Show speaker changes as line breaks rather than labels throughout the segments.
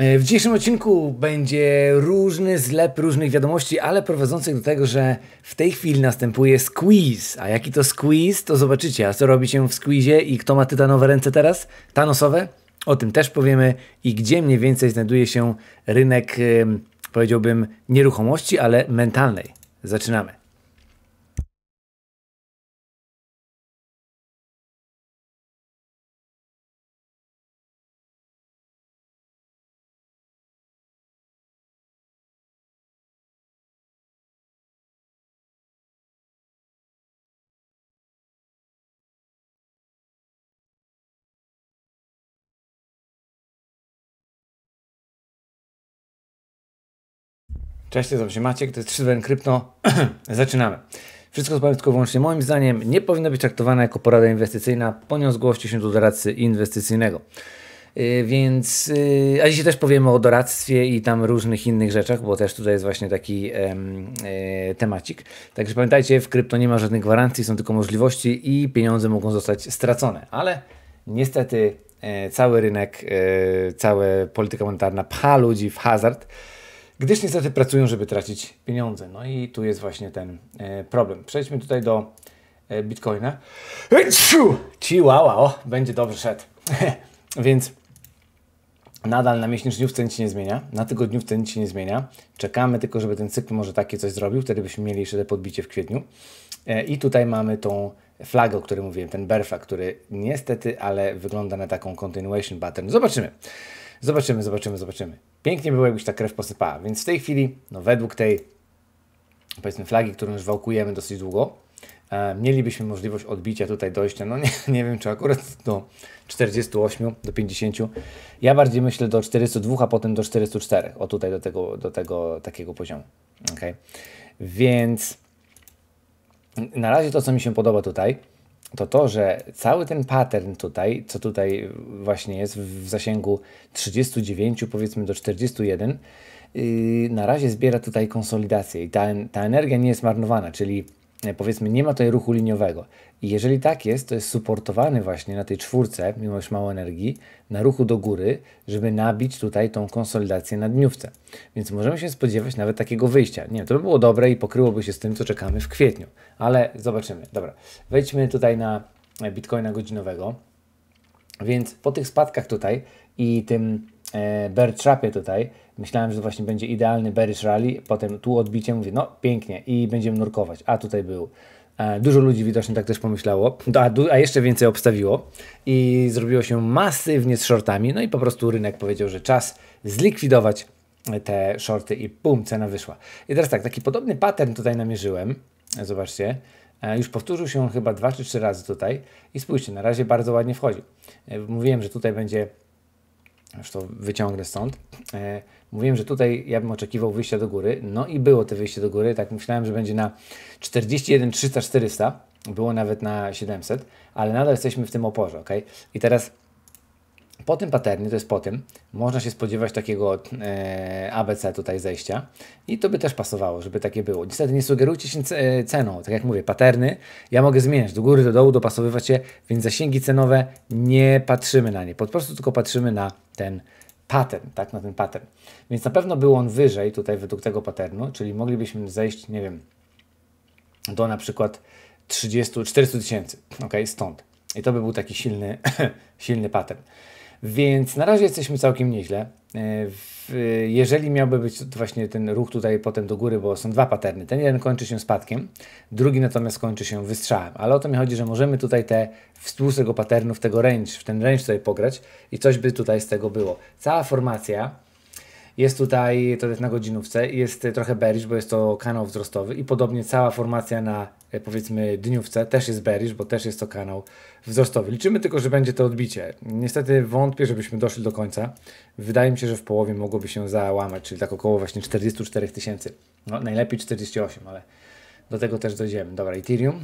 E, w dzisiejszym odcinku będzie różny zlep różnych wiadomości, ale prowadzących do tego, że w tej chwili następuje squeeze. A jaki to squeeze, to zobaczycie. A co robi się w squeezie i kto ma tytanowe ręce teraz? Tanosowe? O tym też powiemy i gdzie mniej więcej znajduje się rynek, powiedziałbym, nieruchomości, ale mentalnej. Zaczynamy. Cześć, nazywam się Maciek, to jest 3 Krypto. Zaczynamy. Wszystko z pamiątką wyłącznie moim zdaniem nie powinno być traktowane jako porada inwestycyjna, ponieważ nią zgłoście się do doradcy inwestycyjnego. Yy, więc, yy, a dzisiaj też powiemy o doradztwie i tam różnych innych rzeczach, bo też tutaj jest właśnie taki yy, temacik. Także pamiętajcie, w krypto nie ma żadnych gwarancji, są tylko możliwości i pieniądze mogą zostać stracone, ale niestety e, cały rynek, e, cała polityka monetarna pcha ludzi w hazard gdyż niestety pracują, żeby tracić pieniądze. No i tu jest właśnie ten e, problem. Przejdźmy tutaj do e, Bitcoina. Chihuahua, o, będzie dobrze szedł. Więc nadal na miesięczniówce nic się nie zmienia, na tygodniówce nic się nie zmienia. Czekamy tylko, żeby ten cykl może takie coś zrobił, wtedy byśmy mieli jeszcze te podbicie w kwietniu. E, I tutaj mamy tą flagę, o której mówiłem, ten Berfa, który niestety, ale wygląda na taką continuation pattern. Zobaczymy. Zobaczymy, zobaczymy, zobaczymy pięknie było, jakbyś ta krew posypała. Więc w tej chwili, no według tej, powiedzmy, flagi, którą już wałkujemy dosyć długo, e, mielibyśmy możliwość odbicia tutaj dojścia, no nie, nie wiem, czy akurat do 48, do 50. Ja bardziej myślę do 402, a potem do 404. O tutaj, do tego, do tego takiego poziomu. Okay. Więc na razie to, co mi się podoba tutaj, to to, że cały ten pattern tutaj, co tutaj właśnie jest w zasięgu 39 powiedzmy do 41, yy, na razie zbiera tutaj konsolidację i ta, ta energia nie jest marnowana, czyli e, powiedzmy nie ma tutaj ruchu liniowego. I jeżeli tak jest, to jest suportowany właśnie na tej czwórce, mimo już mało energii, na ruchu do góry, żeby nabić tutaj tą konsolidację na dniówce. Więc możemy się spodziewać nawet takiego wyjścia. Nie, to by było dobre i pokryłoby się z tym, co czekamy w kwietniu. Ale zobaczymy. Dobra, wejdźmy tutaj na bitcoina godzinowego. Więc po tych spadkach tutaj i tym e, bear trapie tutaj, myślałem, że to właśnie będzie idealny bearish rally, potem tu odbicie, mówię, no pięknie i będziemy nurkować, a tutaj był E, dużo ludzi widocznie tak też pomyślało, no, a, jeszcze więcej obstawiło i zrobiło się masywnie z shortami. No i po prostu rynek powiedział, że czas zlikwidować e, te shorty i pum, cena wyszła. I teraz tak, taki podobny pattern tutaj namierzyłem. E, zobaczcie. Już powtórzył się chyba dwa czy trzy razy tutaj i spójrzcie, na razie bardzo ładnie wchodzi. Mówiłem, że tutaj będzie, już to wyciągnę stąd, Mówiłem, że tutaj ja bym oczekiwał wyjścia do góry. No i było to wyjście do góry. Tak myślałem, że będzie na 41 300 400. Było nawet na 700, ale nadal jesteśmy w tym oporze, ok? I teraz po tym paternie, to jest po tym, można się spodziewać takiego e, ABC tutaj zejścia i to by też pasowało, żeby takie było. Niestety nie sugerujcie się e, ceną, tak jak mówię, paterny, ja mogę zmieniać do góry, do dołu, dopasowywać się, więc zasięgi cenowe nie patrzymy na nie, po prostu tylko patrzymy na ten pattern, tak, na ten pattern. Więc na pewno był on wyżej tutaj według tego patternu, czyli moglibyśmy zejść, nie wiem, do na przykład 30, 400 tysięcy, ok, stąd. I to by był taki silny, silny pattern. Więc na razie jesteśmy całkiem nieźle. E, jeżeli miałby być właśnie ten ruch tutaj potem do góry, bo są dwa paterny. Ten jeden kończy się spadkiem, drugi natomiast kończy się wystrzałem. Ale o to mi chodzi, że możemy tutaj te współ tego patternu, w tego range, w ten range tutaj pograć i coś by tutaj z tego było. Cała formacja jest tutaj, to jest na godzinówce, jest trochę bearish, bo jest to kanał wzrostowy i podobnie cała formacja na E, powiedzmy dniówce, też jest bearish, bo też jest to kanał wzrostowy. Liczymy tylko, że będzie to odbicie. Niestety wątpię, żebyśmy doszli do końca. Wydaje mi się, że w połowie mogłoby się załamać, czyli tak około właśnie 44 tysięcy. No, najlepiej 48, ale do tego też dojdziemy. Dobra, Ethereum.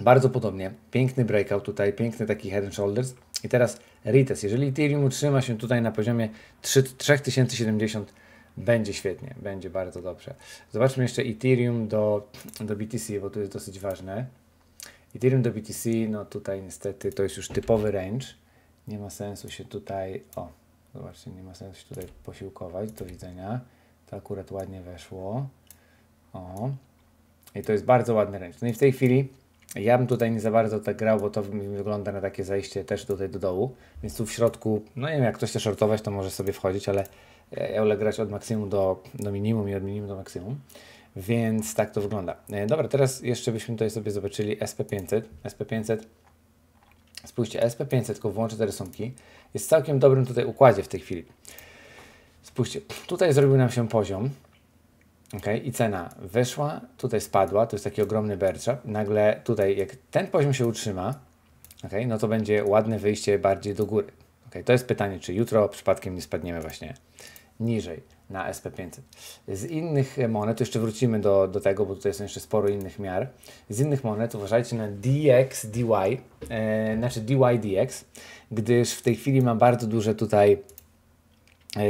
Bardzo podobnie. Piękny breakout tutaj, piękny taki head and shoulders. I teraz retest. Jeżeli Ethereum utrzyma się tutaj na poziomie 3070 będzie świetnie, będzie bardzo dobrze. Zobaczmy jeszcze Ethereum do, do BTC, bo to jest dosyć ważne. Ethereum do BTC, no tutaj niestety to jest już typowy range. Nie ma sensu się tutaj, o, zobaczcie, nie ma sensu się tutaj posiłkować, do widzenia. To akurat ładnie weszło. O, i to jest bardzo ładny range. No i w tej chwili ja bym tutaj nie za bardzo tak grał, bo to wygląda na takie zejście też tutaj do dołu. Więc tu w środku, no nie wiem, jak ktoś chce shortować, to może sobie wchodzić, ale E, Eule grać od maksimum do, do minimum i od minimum do maksimum. Więc tak to wygląda. E, dobra, teraz jeszcze byśmy tutaj sobie zobaczyli SP500. SP500, spójrzcie, SP500, tylko włączę te rysunki, jest w całkiem dobrym tutaj układzie w tej chwili. Spójrzcie, tutaj zrobił nam się poziom, ok, i cena wyszła, tutaj spadła, to jest taki ogromny berczap. Nagle tutaj, jak ten poziom się utrzyma, ok, no to będzie ładne wyjście bardziej do góry. ok. to jest pytanie, czy jutro przypadkiem nie spadniemy właśnie niżej na SP500. Z innych monet, jeszcze wrócimy do, do tego, bo tutaj są jeszcze sporo innych miar. Z innych monet uważajcie na DX, DY, e, znaczy DY, DX, gdyż w tej chwili ma bardzo duże tutaj e,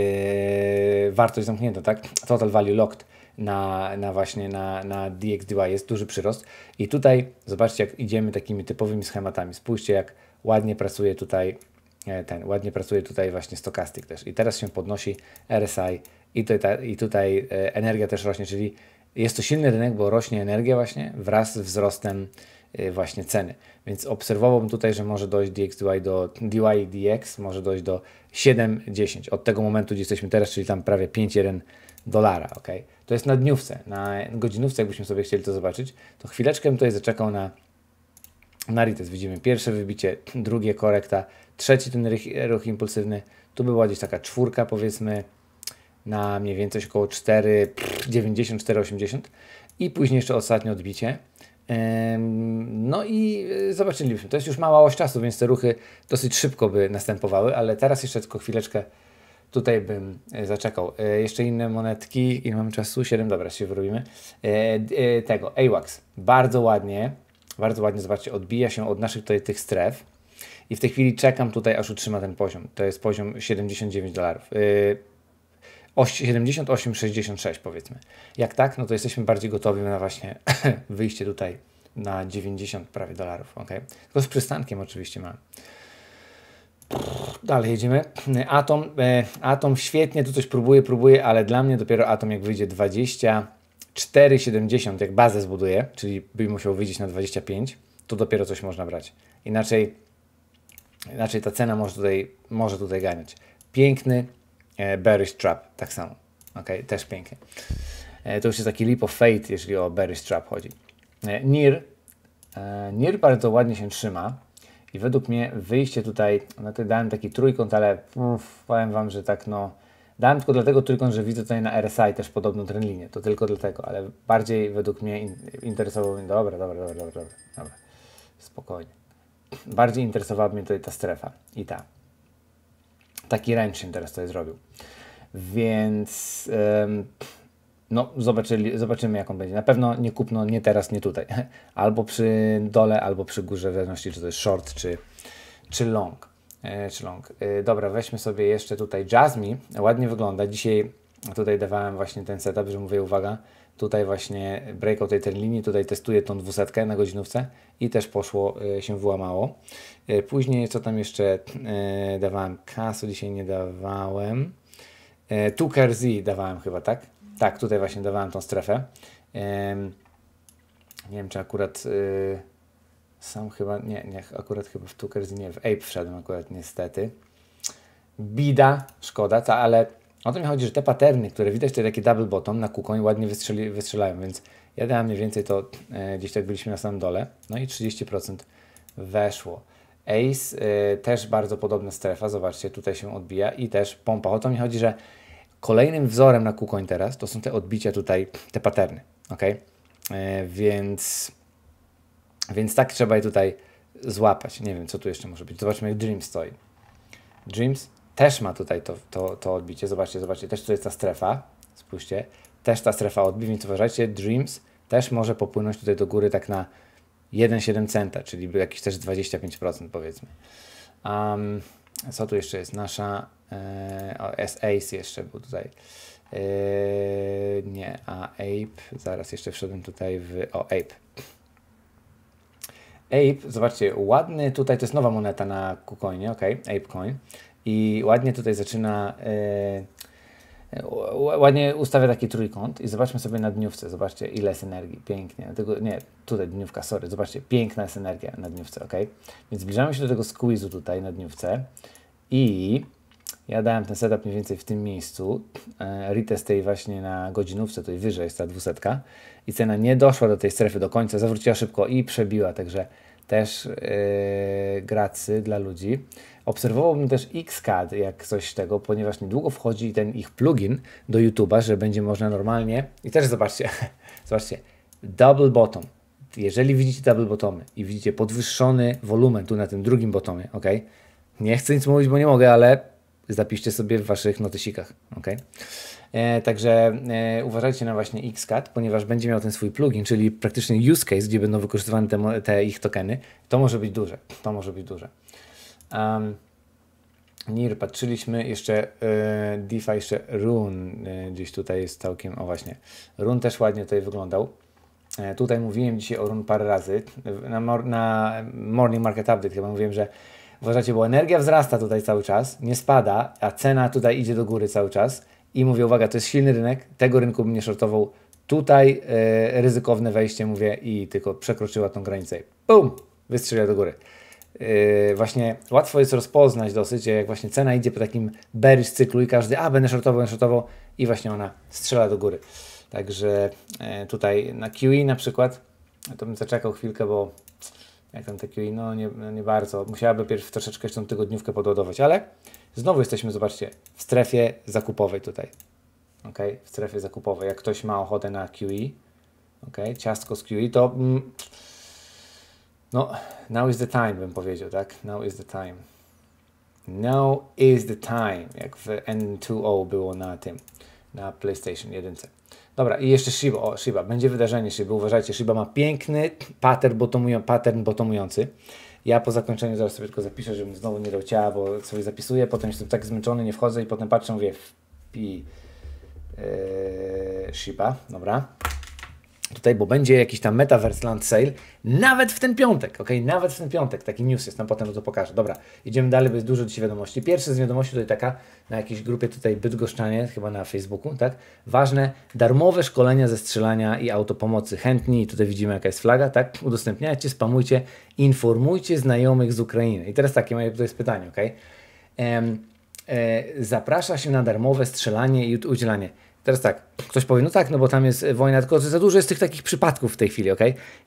wartość zamknięta, tak? Total value locked na, na właśnie na, na DY jest duży przyrost. I tutaj zobaczcie, jak idziemy takimi typowymi schematami. Spójrzcie, jak ładnie pracuje tutaj E, ten, ładnie pracuje tutaj właśnie stokastyk też. I teraz się podnosi RSI i tutaj, i tutaj e, energia też rośnie, czyli jest to silny rynek, bo rośnie energia właśnie wraz z wzrostem e, właśnie ceny. Więc obserwowałbym tutaj, że może dojść DXY do DYDX, może dojść do 7,10 od tego momentu, gdzie jesteśmy teraz, czyli tam prawie 5,1 dolara. Okay? To jest na dniówce, na godzinówce, jakbyśmy sobie chcieli to zobaczyć, to chwileczkę tutaj zaczekał na Narites widzimy pierwsze wybicie, drugie korekta, trzeci ten ruch impulsywny. Tu by była gdzieś taka czwórka powiedzmy na mniej więcej około 4,90-4,80 i później jeszcze ostatnie odbicie. No i y, zobaczylibyśmy. To jest już mała oś czasu, więc te ruchy dosyć szybko by następowały, ale teraz jeszcze tylko chwileczkę tutaj bym y, zaczekał. E, jeszcze inne monetki. i mam czasu? 7, dobra, się wyrobimy. E, e, tego, AWAX. Bardzo ładnie bardzo ładnie, zobaczcie, odbija się od naszych tutaj tych stref. I w tej chwili czekam tutaj, aż utrzyma ten poziom. To jest poziom 79 dolarów. Yy, 78,66 powiedzmy. Jak tak, no to jesteśmy bardziej gotowi na właśnie wyjście tutaj na 90 prawie dolarów, ok? Tylko z przystankiem oczywiście mam. Dalej jedziemy. Atom, e, Atom świetnie tu coś próbuje, próbuje, ale dla mnie dopiero Atom jak wyjdzie 20 4,70 jak bazę zbuduje, czyli by musiał wyjść na 25, to dopiero coś można brać. Inaczej, inaczej ta cena może tutaj, może tutaj ganiać. Piękny e, bearish trap, tak samo. Ok, też piękny. E, to już jest taki leap of fate, jeżeli o bearish trap chodzi. E, NIR, e, NIR bardzo ładnie się trzyma i według mnie wyjście tutaj, no to dałem taki trójkąt, ale powiem Wam, że tak no Dałem tylko dlatego trójkąt, że widzę tutaj na RSI też podobną trendlinię. To tylko dlatego, ale bardziej według mnie in, interesował mnie... Dobra, dobra, dobra, dobra, dobra, dobra. Spokojnie. Bardziej interesowała mnie tutaj ta strefa i ta. Taki ręcznik teraz tutaj zrobił. Więc... Ym, no, zobaczyli, zobaczymy jaką będzie. Na pewno nie kupno nie teraz, nie tutaj. Albo przy dole, albo przy górze, w zależności czy to jest short, czy, czy long czy e, e, Dobra, weźmy sobie jeszcze tutaj Jasmine. Ładnie wygląda. Dzisiaj tutaj dawałem właśnie ten setup, że mówię uwaga, tutaj właśnie breakout tej linii, tutaj testuję tą dwusetkę na godzinówce i też poszło, e, się wyłamało. Później co tam jeszcze dawałem? Kasu dzisiaj nie dawałem. Tucker Z dawałem chyba, tak? Tak, tutaj właśnie dawałem tą strefę. Nie wiem, czy akurat... Sam chyba, nie, nie, akurat chyba w Tukers, nie, w Ape wszedłem akurat niestety. Bida, szkoda, ta, ale o to mi chodzi, że te paterny, które widać tutaj takie double bottom na kukoń ładnie wystrzeli, wystrzelają, więc ja dałem mniej więcej to, e, gdzieś tak byliśmy na samym dole, no i 30% weszło. Ace y, też bardzo podobna strefa, zobaczcie, tutaj się odbija i też pompa. O to mi chodzi, że kolejnym wzorem na kukoń teraz to są te odbicia tutaj, te paterny, ok? E, więc więc tak trzeba je tutaj złapać. Nie wiem, co tu jeszcze może być. Zobaczmy, jak Dreams stoi. Dreams też ma tutaj to, to, to odbicie. Zobaczcie, zobaczcie, też tu jest ta strefa. Spójrzcie, też ta strefa odbi, więc uważajcie, Dreams też może popłynąć tutaj do góry tak na 1,7 centa, czyli jakieś też 25% powiedzmy. Um, co tu jeszcze jest? Nasza e, o, S-Ace jeszcze był tutaj. E, nie, a Ape, zaraz jeszcze wszedłem tutaj w o, Ape. Ape, zobaczcie, ładny tutaj, to jest nowa moneta na KuCoinie, ok, ApeCoin. I ładnie tutaj zaczyna, e, e, ładnie ustawia taki trójkąt i zobaczmy sobie na dniówce, zobaczcie ile jest energii, pięknie. Tego, nie, tutaj dniówka, sorry, zobaczcie, piękna jest energia na dniówce, ok. Więc zbliżamy się do tego squeezu tutaj na dniówce i ja dałem ten setup mniej więcej w tym miejscu. E, Retest tej właśnie na godzinówce, tutaj wyżej jest ta dwusetka i cena nie doszła do tej strefy do końca, zawróciła szybko i przebiła, także też yy, gracy dla ludzi. Obserwowałbym też Xcad jak coś tego, ponieważ niedługo wchodzi ten ich plugin do YouTube'a, że będzie można normalnie i też zobaczcie, zobaczcie, double bottom. Jeżeli widzicie double bottomy i widzicie podwyższony wolumen tu na tym drugim bottomie, ok? Nie chcę nic mówić, bo nie mogę, ale zapiszcie sobie w waszych notysikach ok? E, także e, uważajcie na właśnie Xcat, ponieważ będzie miał ten swój plugin, czyli praktycznie use case, gdzie będą wykorzystywane te, te ich tokeny. To może być duże. To może być duże. Um, NIR patrzyliśmy, jeszcze y, DeFi, jeszcze Run gdzieś tutaj jest całkiem, o właśnie, Run też ładnie tutaj wyglądał. tutaj mówiłem dzisiaj o Run parę razy, na, mor na Morning Market Update chyba mówiłem, że uważacie, bo energia wzrasta tutaj cały czas, nie spada, a cena tutaj idzie do góry cały czas, i mówię, uwaga, to jest silny rynek, tego rynku bym nie shortował, tutaj e, ryzykowne wejście, mówię, i tylko przekroczyła tą granicę. Bum! Wystrzeliła do góry. Yy, właśnie łatwo jest rozpoznać dosyć, jak właśnie cena idzie po takim bearish cyklu i każdy, a będę shortował, będę shortował i właśnie ona strzela do góry. Także yy, tutaj na QE na przykład, to bym zaczekał chwilkę, bo jak tam tequili, no nie, no nie bardzo. Musiałaby pierw troszeczkę jeszcze tą tygodniówkę podładować, ale znowu jesteśmy, zobaczcie, w strefie zakupowej tutaj. Ok, w strefie zakupowej. Jak ktoś ma ochotę na QE, ok, ciastko z QE, to mm, no, now is the time, bym powiedział, tak? Now is the time. Now is the time, jak w N2O było na tym, na PlayStation 1. Dobra, i jeszcze Shiba. O, Shiba. Będzie wydarzenie Shiba. Uważajcie, Shiba ma piękny pattern, botomują, pattern botomujący. Ja po zakończeniu zaraz sobie tylko zapiszę, żebym znowu nie dał ciała, bo sobie zapisuję, potem jestem tak zmęczony, nie wchodzę i potem patrzę, mówię, pi, yy, e, Shiba, dobra tutaj, bo będzie jakiś tam Metaverse Land Sale, nawet w ten piątek, ok? Nawet w ten piątek, taki news jest, tam potem to pokażę. Dobra, idziemy dalej, bo jest dużo dzisiaj wiadomości. Pierwsza z wiadomości tutaj taka, na jakiejś grupie tutaj Bydgoszczanie, chyba na Facebooku, tak? Ważne, darmowe szkolenia ze strzelania i autopomocy. Chętni, tutaj widzimy jaka jest flaga, tak? Udostępniajcie, spamujcie, informujcie znajomych z Ukrainy. I teraz takie moje tutaj jest pytanie, ok? e, zaprasza się na darmowe strzelanie i udzielanie Teraz tak, ktoś powie, no tak, no bo tam jest e, wojna, tylko za dużo jest tych takich przypadków w tej chwili, ok?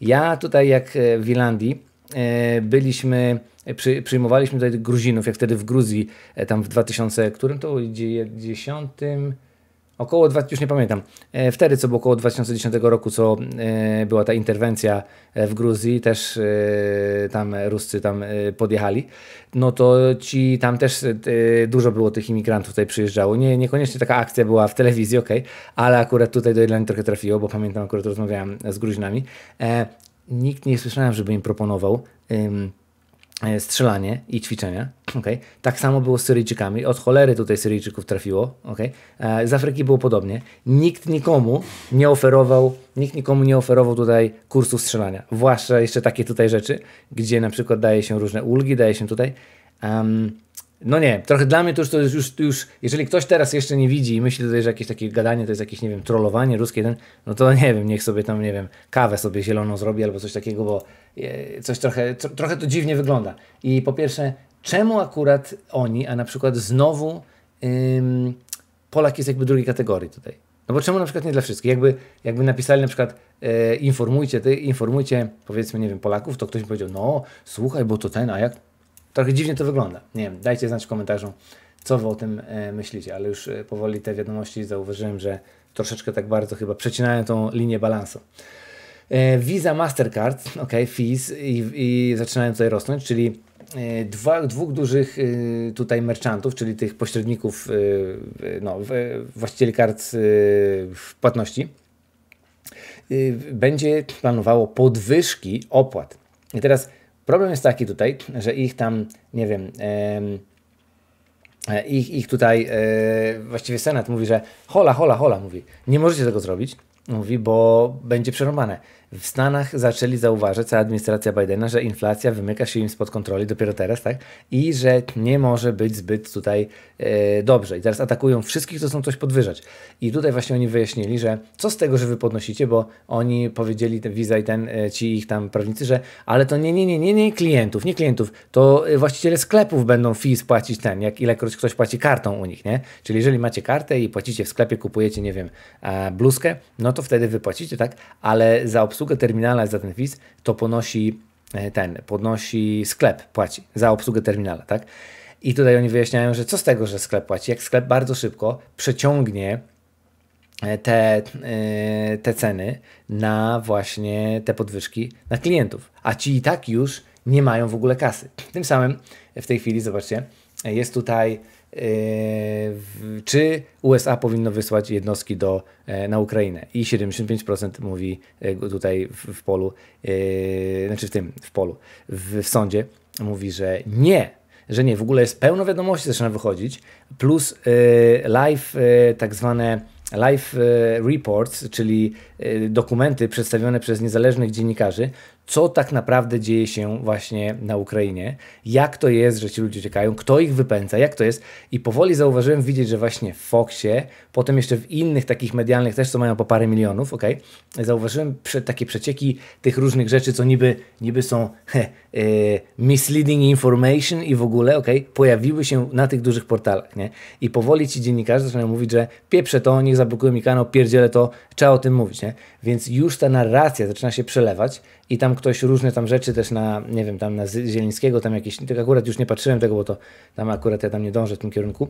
Ja tutaj jak e, w Irlandii e, byliśmy, przy, przyjmowaliśmy tutaj Gruzinów, jak wtedy w Gruzji, tam w 2000, którym to 10 około, już nie pamiętam, e, wtedy co było około 2010 roku, co e, była ta interwencja e, w Gruzji, też tam Ruscy tam podjechali, no to ci tam też dużo było tych imigrantów tutaj przyjeżdżało. Nie, niekoniecznie taka akcja była w telewizji, ok, ale akurat tutaj do Irlandii trochę trafiło, bo pamiętam akurat rozmawiałem z Gruzinami. Nikt nie słyszałem, żeby im proponował E, strzelanie i ćwiczenia. Okay? Tak samo było z Syryjczykami. Od cholery tutaj Syryjczyków trafiło. Okay? E, z Afryki było podobnie. Nikt nikomu nie oferował, nikt nikomu nie oferował tutaj kursu strzelania. Zwłaszcza jeszcze takie tutaj rzeczy, gdzie na przykład daje się różne ulgi, daje się tutaj. Um, no nie, trochę dla mnie to już, to już, już, jeżeli ktoś teraz jeszcze nie widzi i myśli tutaj, że jakieś takie gadanie to jest jakieś, nie wiem, trollowanie ruskie, ten, no to nie wiem, niech sobie tam, nie wiem, kawę sobie zieloną zrobi albo coś takiego, bo E, coś trochę, tro, trochę to dziwnie wygląda. I po pierwsze, czemu akurat oni, a na przykład znowu ym, Polak jest jakby drugiej kategorii tutaj. No bo czemu na przykład nie dla wszystkich? Jakby, jakby napisali na przykład e, informujcie, ty, informujcie powiedzmy, nie wiem, Polaków, to ktoś powiedział, no słuchaj, bo to ten, a jak? Trochę dziwnie to wygląda. Nie wiem, dajcie znać w komentarzu, co wy o tym e, myślicie, ale już e, powoli te wiadomości zauważyłem, że troszeczkę tak bardzo chyba przecinają tą linię balansu. E, Visa Mastercard, ok, fees i, i zaczynają tutaj rosnąć, czyli e, dwa, dwóch dużych e, tutaj merchantów, czyli tych pośredników, no, właścicieli kart płatności, będzie planowało podwyżki opłat. I teraz problem jest taki tutaj, że ich tam, nie wiem, ich, ich tutaj, właściwie Senat mówi, że hola, hola, hola, mówi, nie możecie tego zrobić, mówi, bo będzie przerąbane w Stanach zaczęli zauważyć cała administracja Bidena, że inflacja wymyka się im spod kontroli dopiero teraz, tak? I że nie może być zbyt tutaj e, dobrze. I teraz atakują wszystkich, którzy chcą coś podwyżać. I tutaj właśnie oni wyjaśnili, że co z tego, że wy podnosicie, bo oni powiedzieli, ten Visa i ten, e, ci ich tam prawnicy, że ale to nie, nie, nie, nie, nie klientów, nie klientów, to e, właściciele sklepów będą fees płacić ten, jak ilekroć ktoś płaci kartą u nich, nie? Czyli jeżeli macie kartę i płacicie w sklepie, kupujecie, nie wiem, e, bluzkę, no to wtedy wypłacicie, tak? Ale za obsługę obsługę terminala za ten fiz, to ponosi e, ten, podnosi sklep, płaci za obsługę terminala, tak? I tutaj oni wyjaśniają, że co z tego, że sklep płaci, jak sklep bardzo szybko przeciągnie e, te, e, te ceny na właśnie te podwyżki na klientów, a ci i tak już nie mają w ogóle kasy. Tym samym w tej chwili, zobaczcie, jest tutaj czy USA powinno wysłać jednostki do, e, na Ukrainę. I 75% mówi e, tutaj w, polu, e, znaczy w tym, w polu, w, sądzie, mówi, że nie, że nie. W ogóle jest pełno wiadomości, zaczyna wychodzić, plus live tak zwane live reports, czyli dokumenty przedstawione przez niezależnych dziennikarzy, co tak naprawdę dzieje się właśnie na Ukrainie, jak to jest, że ci ludzie uciekają, kto ich wypędza, jak to jest. I powoli zauważyłem widzieć, że właśnie w Foxie, potem jeszcze w innych takich medialnych też, co mają po parę milionów, ok, zauważyłem prze, takie przecieki tych różnych rzeczy, co niby, niby są he, Y, misleading information i w ogóle, ok, pojawiły się na tych dużych portalach, nie? I powoli ci dziennikarze zaczynają mówić, że pieprze to, niech zablokują mi kanał, pierdzielę to, trzeba o tym mówić, nie? Więc już ta narracja zaczyna się przelewać i tam ktoś różne tam rzeczy też na, nie wiem, tam na Zielińskiego, tam jakieś, tylko akurat już nie patrzyłem tego, bo to tam akurat ja tam nie dążę w tym kierunku,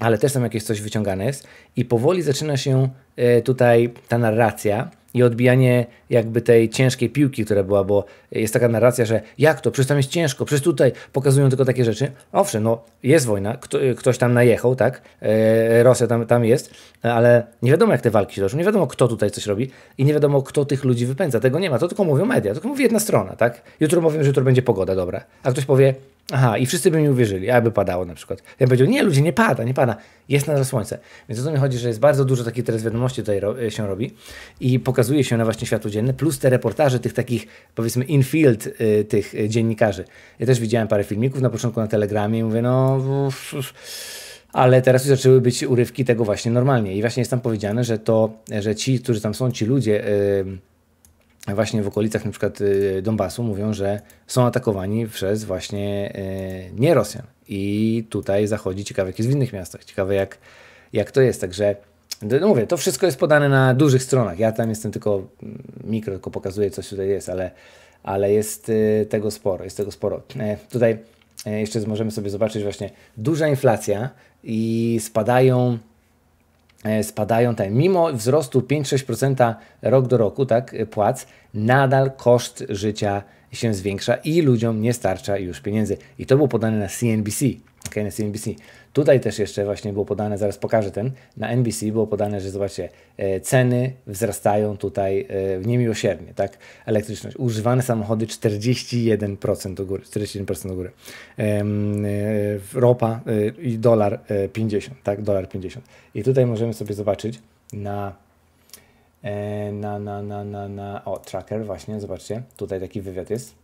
ale też tam jakieś coś wyciągane jest i powoli zaczyna się y, tutaj ta narracja, i odbijanie jakby tej ciężkiej piłki, która była, bo jest taka narracja, że jak to, przecież tam jest ciężko, przecież tutaj pokazują tylko takie rzeczy. Owszem, no jest wojna, Kto, ktoś tam najechał, tak, e, Rosja tam, tam jest, ale nie wiadomo jak te walki się toczą, nie wiadomo kto tutaj coś robi i nie wiadomo kto tych ludzi wypędza, tego nie ma, to tylko mówią media, to tylko mówi jedna strona, tak. Jutro mówią, że jutro będzie pogoda dobra, a ktoś powie, aha, i wszyscy by mi uwierzyli, aby padało na przykład. Ja bym powiedział, nie ludzie, nie pada, nie pada, jest nadal słońce. Więc o to mi chodzi, że jest bardzo dużo takich teraz wiadomości tutaj ro się robi i pokazuje pokazuje się na właśnie światło dzienne, plus te reportaże tych takich, powiedzmy, infield y, tych y, dziennikarzy. Ja też widziałem parę filmików na początku na Telegramie i mówię, no... ale teraz już zaczęły być urywki tego właśnie normalnie. I właśnie jest tam powiedziane, że to, że ci, którzy tam są, ci ludzie y, właśnie w okolicach na przykład Donbasu mówią, że są atakowani przez właśnie nie Rosjan. I tutaj zachodzi ciekawe, jak jest w innych miastach, ciekawe jak, jak to jest. Także Mówię, to wszystko jest podane na dużych stronach. Ja tam jestem tylko mm, mikro, tylko pokazuję, co tutaj jest, ale, ale jest y, tego sporo, jest tego sporo. E, tutaj e, jeszcze możemy sobie zobaczyć właśnie duża inflacja i spadają e, spadają te, mimo wzrostu 5-6% rok do roku, tak, y, płac, nadal koszt życia się zwiększa i ludziom nie starcza już pieniędzy. I to było podane na CNBC. OK, na NBC. Tutaj też jeszcze właśnie było podane, zaraz pokażę ten, na NBC było podane, że zobaczcie, e, ceny wzrastają tutaj w e, niemiłosiernie, tak? Elektryczność. Używane samochody 41% do góry, 41% do góry. E, ropa i dolar 50, tak? Dolar 50. I tutaj możemy sobie zobaczyć na na, na, na, na, na, o, tracker właśnie, zobaczcie, tutaj taki wywiad jest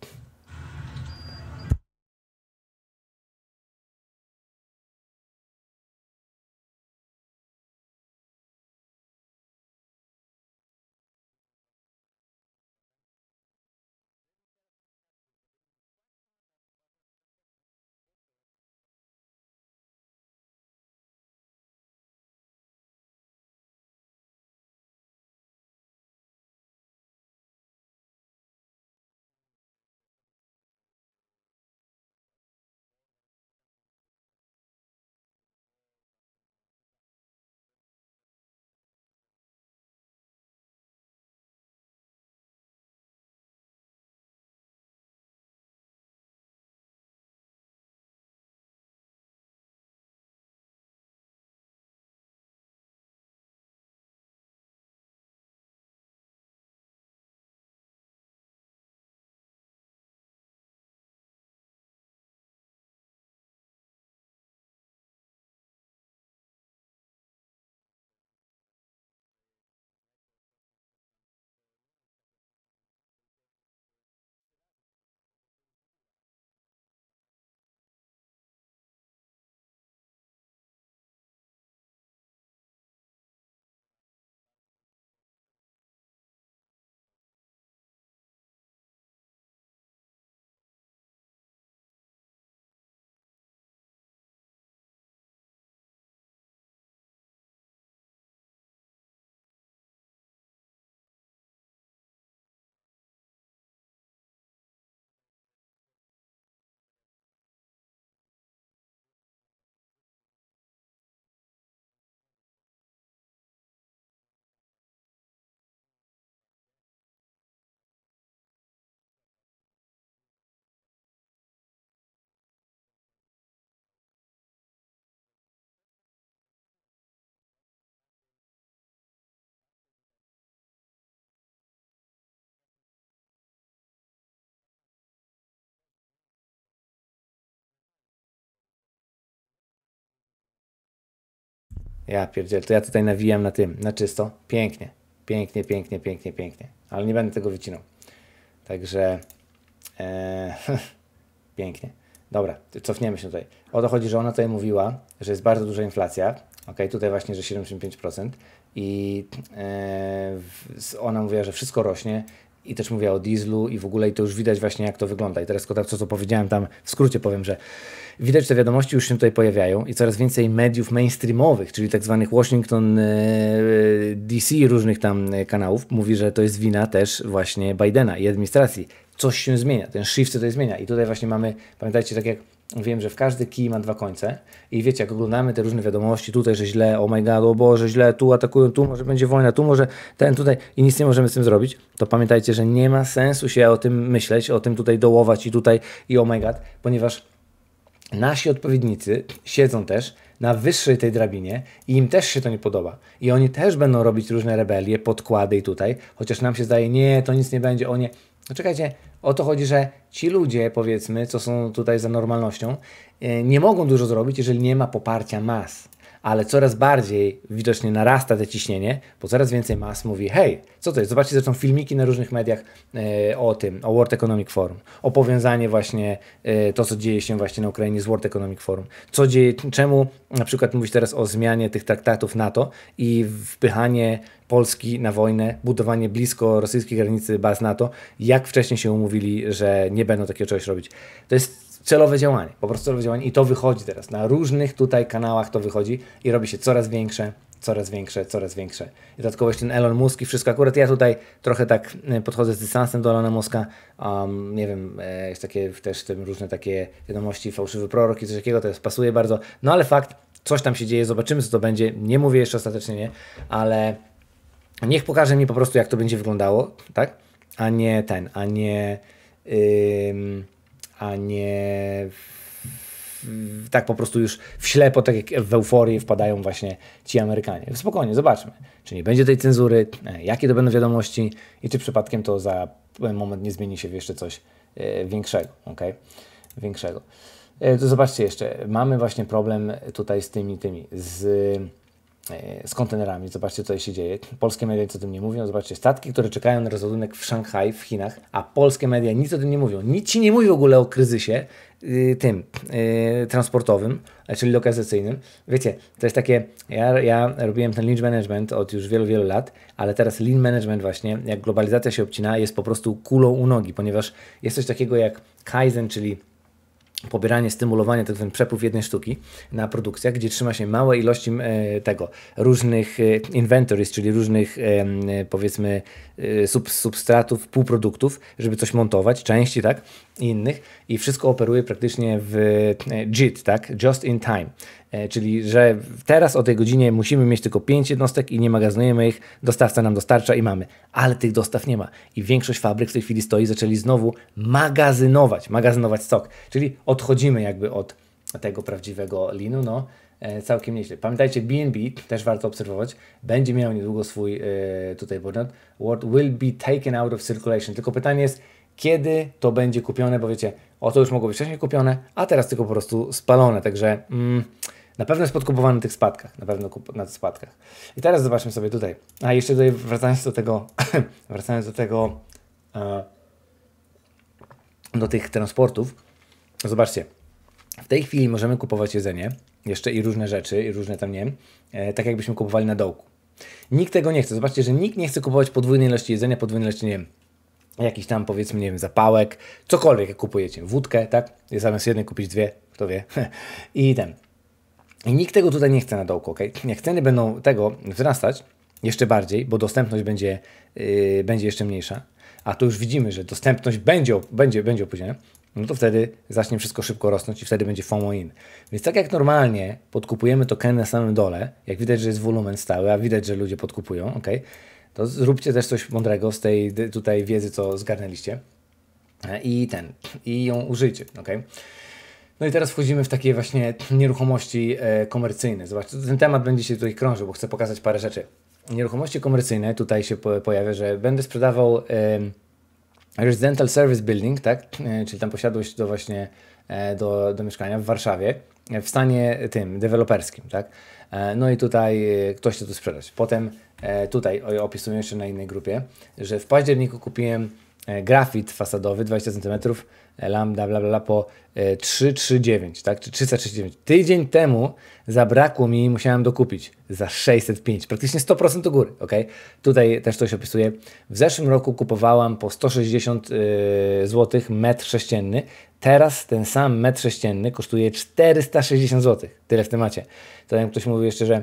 Ja pierdziel, to ja tutaj nawijam na tym, na czysto. Pięknie, pięknie, pięknie, pięknie, pięknie. Ale nie będę tego wycinał. Także e, pięknie. Dobra, cofniemy się tutaj. O to chodzi, że ona tutaj mówiła, że jest bardzo duża inflacja. Ok, tutaj właśnie, że 75%. I e, ona mówiła, że wszystko rośnie i też mówię o dieslu i w ogóle i to już widać właśnie jak to wygląda. I teraz to, tak, co powiedziałem tam w skrócie powiem, że widać te wiadomości już się tutaj pojawiają i coraz więcej mediów mainstreamowych, czyli tak zwanych Washington e, e, DC różnych tam e, kanałów mówi, że to jest wina też właśnie Bidena i administracji. Coś się zmienia, ten shift się tutaj zmienia i tutaj właśnie mamy, pamiętajcie, tak jak Wiem, że w każdy kij ma dwa końce i wiecie, jak oglądamy te różne wiadomości tutaj, że źle, oh my god, o Boże, źle, tu atakują, tu może będzie wojna, tu może ten, tutaj i nic nie możemy z tym zrobić, to pamiętajcie, że nie ma sensu się o tym myśleć, o tym tutaj dołować i tutaj i oh my god, ponieważ nasi odpowiednicy siedzą też na wyższej tej drabinie i im też się to nie podoba. I oni też będą robić różne rebelie, podkłady i tutaj, chociaż nam się zdaje, nie, to nic nie będzie, o nie. No czekajcie, o to chodzi, że ci ludzie, powiedzmy, co są tutaj za normalnością, e, nie mogą dużo zrobić, jeżeli nie ma poparcia mas ale coraz bardziej widocznie narasta to ciśnienie, bo coraz więcej mas mówi, hej, co to jest? Zobaczcie, zresztą filmiki na różnych mediach e, o tym, o World Economic Forum, o powiązanie właśnie e, to, co dzieje się właśnie na Ukrainie z World Economic Forum, co dzieje, czemu na przykład mówić teraz o zmianie tych traktatów NATO i wpychanie Polski na wojnę, budowanie blisko rosyjskiej granicy baz NATO, jak wcześniej się umówili, że nie będą takiego czegoś robić. To jest celowe działanie, po prostu celowe działanie i to wychodzi teraz. Na różnych tutaj kanałach to wychodzi i robi się coraz większe, coraz większe, coraz większe. I dodatkowo jeszcze ten Elon Musk i wszystko. Akurat ja tutaj trochę tak e, podchodzę z dystansem do Elona Muska. Um, nie wiem, e, jest takie też tym różne takie wiadomości, fałszywy prorok i coś takiego, to jest, pasuje bardzo. No ale fakt, coś tam się dzieje, zobaczymy co to będzie. Nie mówię jeszcze ostatecznie nie, ale niech pokaże mi po prostu jak to będzie wyglądało, tak? A nie ten, a nie a nie w, tak po prostu już w ślepo, tak jak w euforii wpadają właśnie ci Amerykanie. Spokojnie, zobaczmy, czy nie będzie tej cenzury, e, jakie to będą wiadomości i czy przypadkiem to za moment nie zmieni się w jeszcze coś e, większego. ok, większego. E, to zobaczcie jeszcze, mamy właśnie problem tutaj z tymi, tymi, z z kontenerami. Zobaczcie, co się dzieje. Polskie media nic o tym nie mówią. Zobaczcie, statki, które czekają na rozładunek w Szanghaju, w Chinach, a polskie media nic o tym nie mówią. Nic ci nie mówi w ogóle o kryzysie y, tym y, transportowym, e, czyli lokalizacyjnym. Wiecie, to jest takie, ja, ja robiłem ten lean management od już wielu, wielu lat, ale teraz lean management właśnie, jak globalizacja się obcina, jest po prostu kulą u nogi, ponieważ jest coś takiego jak kaizen, czyli pobieranie, stymulowanie, tak zwany przepływ jednej sztuki na produkcjach, gdzie trzyma się małe ilości e, tego, różnych e, inventories, czyli różnych e, powiedzmy substratów, półproduktów, żeby coś montować, części, tak, i innych i wszystko operuje praktycznie w JIT, tak, just in time, E, czyli że teraz o tej godzinie musimy mieć tylko 5 jednostek i nie magazynujemy ich, dostawca nam dostarcza i mamy. Ale tych dostaw nie ma i większość fabryk w tej chwili stoi, zaczęli znowu magazynować, magazynować stok, czyli odchodzimy jakby od tego prawdziwego linu, no e, całkiem nieźle. Pamiętajcie, BNB, też warto obserwować, będzie miał niedługo swój y, tutaj podmiot. What will be taken out of circulation. Tylko pytanie jest, kiedy to będzie kupione, bo wiecie, o to już mogło być wcześniej kupione, a teraz tylko po prostu spalone. Także mm, na pewno jest podkupowany na tych spadkach, na pewno na tych spadkach. I teraz zobaczmy sobie tutaj. A jeszcze tutaj wracając do tego, wracając do tego, e, do tych transportów, zobaczcie. W tej chwili możemy kupować jedzenie, jeszcze i różne rzeczy, i różne tam, nie e, tak jakbyśmy kupowali na dołku. Nikt tego nie chce. Zobaczcie, że nikt nie chce kupować podwójnej ilości jedzenia, podwójnej ilości, nie wiem, jakiś tam powiedzmy, nie wiem, zapałek, cokolwiek jak kupujecie, wódkę, tak? Zamiast jednej kupić dwie, kto wie. I ten. I nikt tego tutaj nie chce na dołku, ok? Jak ceny będą tego wzrastać jeszcze bardziej, bo dostępność będzie, yy, będzie jeszcze mniejsza, a tu już widzimy, że dostępność będzie, będzie, będzie opóźniona, no to wtedy zacznie wszystko szybko rosnąć i wtedy będzie FOMO in. Więc tak jak normalnie podkupujemy tokeny na samym dole, jak widać, że jest wolumen stały, a widać, że ludzie podkupują, ok? To zróbcie też coś mądrego z tej tutaj wiedzy, co zgarnęliście e, i ten, i ją użyjcie, ok? No i teraz wchodzimy w takie właśnie nieruchomości e, komercyjne. Zobacz, ten temat będzie się tutaj krążył, bo chcę pokazać parę rzeczy. Nieruchomości komercyjne, tutaj się pojawia, że będę sprzedawał Residential Service Building, tak? E, czyli tam posiadłość do właśnie e, do, do mieszkania w Warszawie w stanie tym deweloperskim, tak? No i tutaj ktoś chce tu sprzedać. Potem tutaj opisuję jeszcze na innej grupie, że w październiku kupiłem grafit fasadowy 20 cm lambda, bla, bla, bla po 339, e, tak? Czy 339. Tydzień temu zabrakło mi i musiałem dokupić za 605, praktycznie 100% do góry, ok? Tutaj też coś opisuję. W zeszłym roku kupowałam po 160 e, zł metr sześcienny. Teraz ten sam metr sześcienny kosztuje 460 zł. Tyle w temacie. To jak ktoś mówił jeszcze, że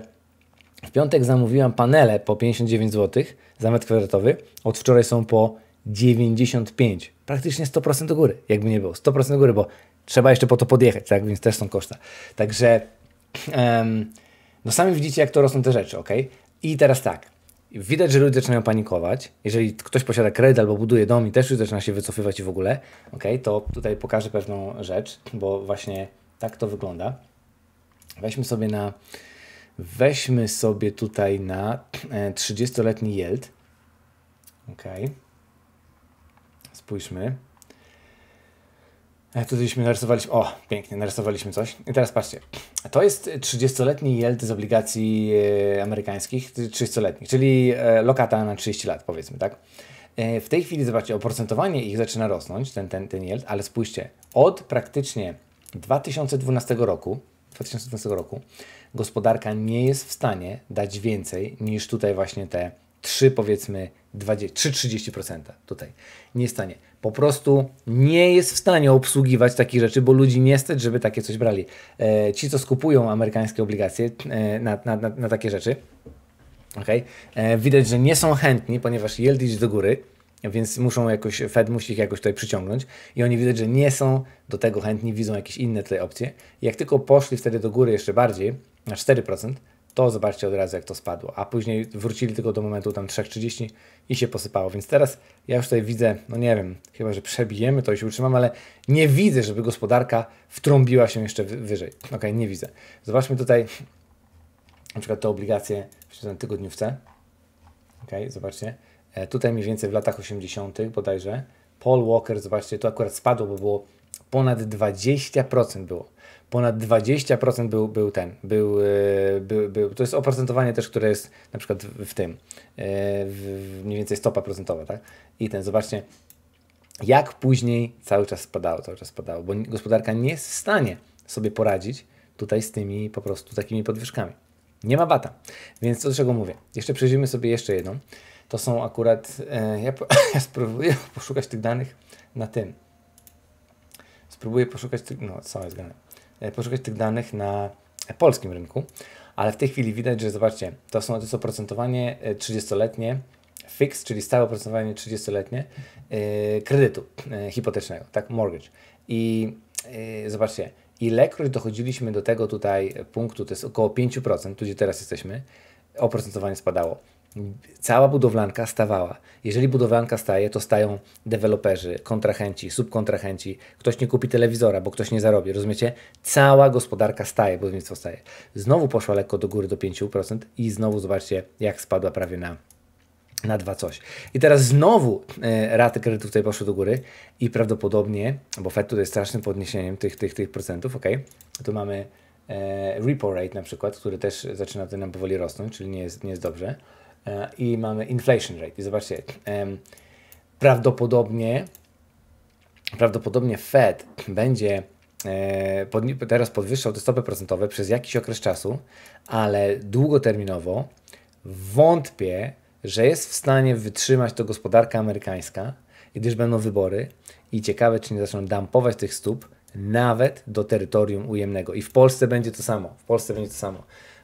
w piątek zamówiłam panele po 59 zł za metr kwadratowy, od wczoraj są po 95 praktycznie 100% do góry, jakby nie było. 100% do góry, bo trzeba jeszcze po to podjechać, tak? Więc też są koszta. Także um, no sami widzicie, jak to rosną te rzeczy, ok? I teraz tak. Widać, że ludzie zaczynają panikować. Jeżeli ktoś posiada kredyt albo buduje dom i też już zaczyna się wycofywać i w ogóle, ok? To tutaj pokażę pewną rzecz, bo właśnie tak to wygląda. Weźmy sobie na weźmy sobie tutaj na 30-letni yield. Okej. Okay. Spójrzmy. E, Tutajśmy narysowaliśmy. O, pięknie, narysowaliśmy coś. I teraz patrzcie. To jest 30-letni yield z obligacji e, amerykańskich, 30-letnich, czyli e, lokata na 30 lat, powiedzmy, tak? E, w tej chwili, zobaczcie, oprocentowanie ich zaczyna rosnąć, ten, ten, ten yield, ale spójrzcie, od praktycznie 2012 roku, 2012 roku gospodarka nie jest w stanie dać więcej niż tutaj właśnie te 3 powiedzmy 3-30% tutaj nie stanie. Po prostu nie jest w stanie obsługiwać takich rzeczy, bo ludzi nie stać, żeby takie coś brali. E, ci, co skupują amerykańskie obligacje e, na, na, na, na, takie rzeczy, okay, e, widać, że nie są chętni, ponieważ yield idzie do góry, więc muszą jakoś, Fed musi ich jakoś tutaj przyciągnąć i oni widać, że nie są do tego chętni, widzą jakieś inne tutaj opcje. Jak tylko poszli wtedy do góry jeszcze bardziej, na 4%, to zobaczcie od razu, jak to spadło. A później wrócili tylko do momentu tam 3,30 i się posypało. Więc teraz ja już tutaj widzę, no nie wiem, chyba że przebijemy to i się utrzymamy, ale nie widzę, żeby gospodarka wtrąbiła się jeszcze wyżej. Ok, nie widzę. Zobaczmy tutaj na przykład te obligacje w tygodniówce. Ok, zobaczcie. E, tutaj mniej więcej w latach 80. bodajże. Paul Walker, zobaczcie, to akurat spadło, bo było ponad 20% było ponad 20% był, był ten, był, e, był, był, to jest oprocentowanie też, które jest na przykład w tym, e, w mniej więcej stopa procentowa, tak? I ten, zobaczcie, jak później cały czas spadało, cały czas spadało, bo gospodarka nie jest w stanie sobie poradzić tutaj z tymi po prostu takimi podwyżkami. Nie ma bata. Więc do czego mówię? Jeszcze przejrzymy sobie jeszcze jedną. To są akurat, e, ja, po, ja spróbuję poszukać tych danych na tym. Spróbuję poszukać, tych, no co jest grane. E, poszukać tych danych na polskim rynku, ale w tej chwili widać, że zobaczcie, to, są, to jest oprocentowanie 30-letnie, e, fix, czyli stałe oprocentowanie 30-letnie yy, e, kredytu yy, hipotecznego, tak, mortgage. I yy, zobaczcie, ilekroć dochodziliśmy do tego tutaj punktu, to jest około 5%, tu gdzie teraz jesteśmy, oprocentowanie spadało cała budowlanka stawała. Jeżeli budowlanka staje, to stają deweloperzy, kontrahenci, subkontrahenci. Ktoś nie kupi telewizora, bo ktoś nie zarobi, rozumiecie? Cała gospodarka staje, budownictwo staje. Znowu poszła lekko do góry do 5% i znowu zobaczcie, jak spadła prawie na na dwa coś. I teraz znowu e, raty kredytów tutaj poszły do góry i prawdopodobnie, bo Fed tutaj jest strasznym podniesieniem tych, tych, tych procentów, ok? Tu mamy e, repo rate na przykład, który też zaczyna nam powoli rosnąć, czyli nie jest, nie jest dobrze. E, i mamy inflation rate. I zobaczcie, prawdopodobnie, prawdopodobnie Fed będzie e, teraz podwyższał te stopy procentowe przez jakiś okres czasu, ale długoterminowo wątpię, że jest w stanie wytrzymać to gospodarka amerykańska, gdyż będą wybory i ciekawe, czy nie zaczną dampować tych stóp nawet do terytorium ujemnego. I w Polsce będzie to samo. W Polsce będzie to samo.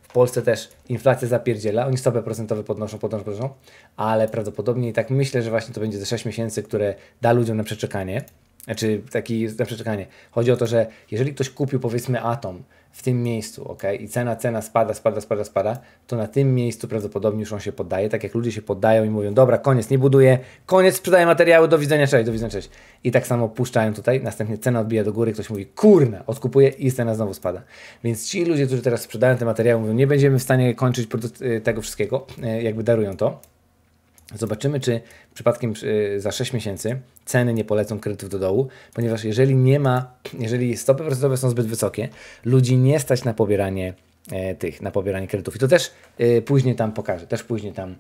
W Polsce też inflacja zapierdziela, oni stopy procentowe podnoszą, podnoszą, podnoszą, ale prawdopodobnie i tak myślę, że właśnie to będzie ze 6 miesięcy, które da ludziom na przeczekanie. Znaczy, taki na przeczekanie. Chodzi o to, że jeżeli ktoś kupił powiedzmy atom w tym miejscu, ok, i cena, cena spada, spada, spada, spada, to na tym miejscu prawdopodobnie już on się poddaje, tak jak ludzie się poddają i mówią, dobra, koniec, nie buduję, koniec, sprzedaję materiały, do widzenia, cześć, do widzenia, cześć. I tak samo puszczają tutaj, następnie cena odbija do góry, ktoś mówi, kurna, odkupuje i cena znowu spada. Więc ci ludzie, którzy teraz sprzedają te materiały, mówią, nie będziemy w stanie kończyć y, tego wszystkiego, y, jakby darują to. Zobaczymy, czy przypadkiem y, za 6 miesięcy ceny nie polecą kredytów do dołu, ponieważ jeżeli nie ma, jeżeli stopy procentowe są zbyt wysokie, ludzi nie stać na pobieranie e, tych, na pobieranie kredytów. I to też e, później tam pokażę, też później tam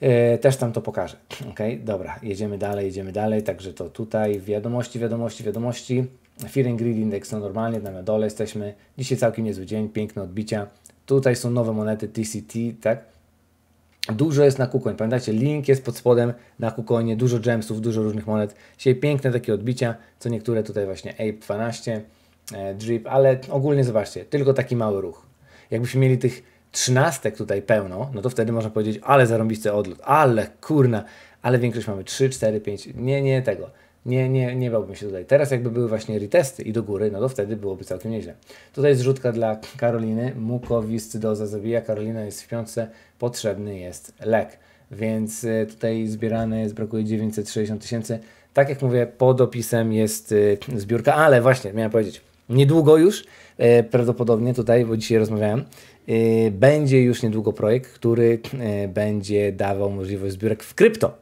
e, też tam to pokażę. Ok, dobra, jedziemy dalej, jedziemy dalej, także to tutaj wiadomości, wiadomości, wiadomości. Fear and Greed Index, no normalnie tam na dole jesteśmy. Dzisiaj całkiem niezły dzień, piękne odbicia. Tutaj są nowe monety TCT, tak? Dużo jest na kukoń. Pamiętajcie, link jest pod spodem na kukonie. Dużo gemsów, dużo różnych monet. Dzisiaj piękne takie odbicia, co niektóre tutaj właśnie Ape 12, e, Drip, ale ogólnie zobaczcie, tylko taki mały ruch. Jakbyśmy mieli tych trzynastek tutaj pełno, no to wtedy można powiedzieć, ale zarąbiste odlot, ale kurna, ale większość mamy 3, 4, 5, nie, nie tego. Nie, nie, nie bałbym się tutaj. Teraz jakby były właśnie retesty i do góry, no to wtedy byłoby całkiem nieźle. Tutaj jest rzutka dla Karoliny. doza zabija. Karolina jest w piątce. Potrzebny jest lek. Więc e, tutaj zbierane jest, brakuje 960 tysięcy. Tak jak mówię, pod opisem jest e, zbiórka, ale właśnie, miałem powiedzieć, niedługo już, e, prawdopodobnie tutaj, bo dzisiaj rozmawiałem, będzie już niedługo projekt, który będzie dawał możliwość zbiórek w krypto.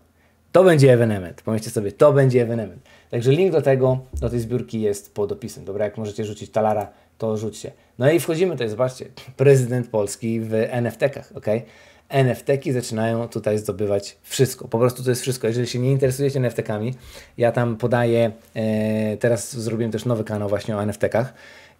To będzie ewenement. Pomyślcie sobie, to będzie ewenement. Także link do tego, do tej zbiórki jest pod opisem. Dobra, jak możecie rzucić talara, to rzućcie. No i wchodzimy tutaj, zobaczcie, prezydent Polski w NFT-kach, ok? NFT-ki zaczynają tutaj zdobywać wszystko. Po prostu to jest wszystko. Jeżeli się nie interesujecie NFT-kami, ja tam podaję, e, teraz zrobiłem też nowy kanał właśnie o NFT-kach,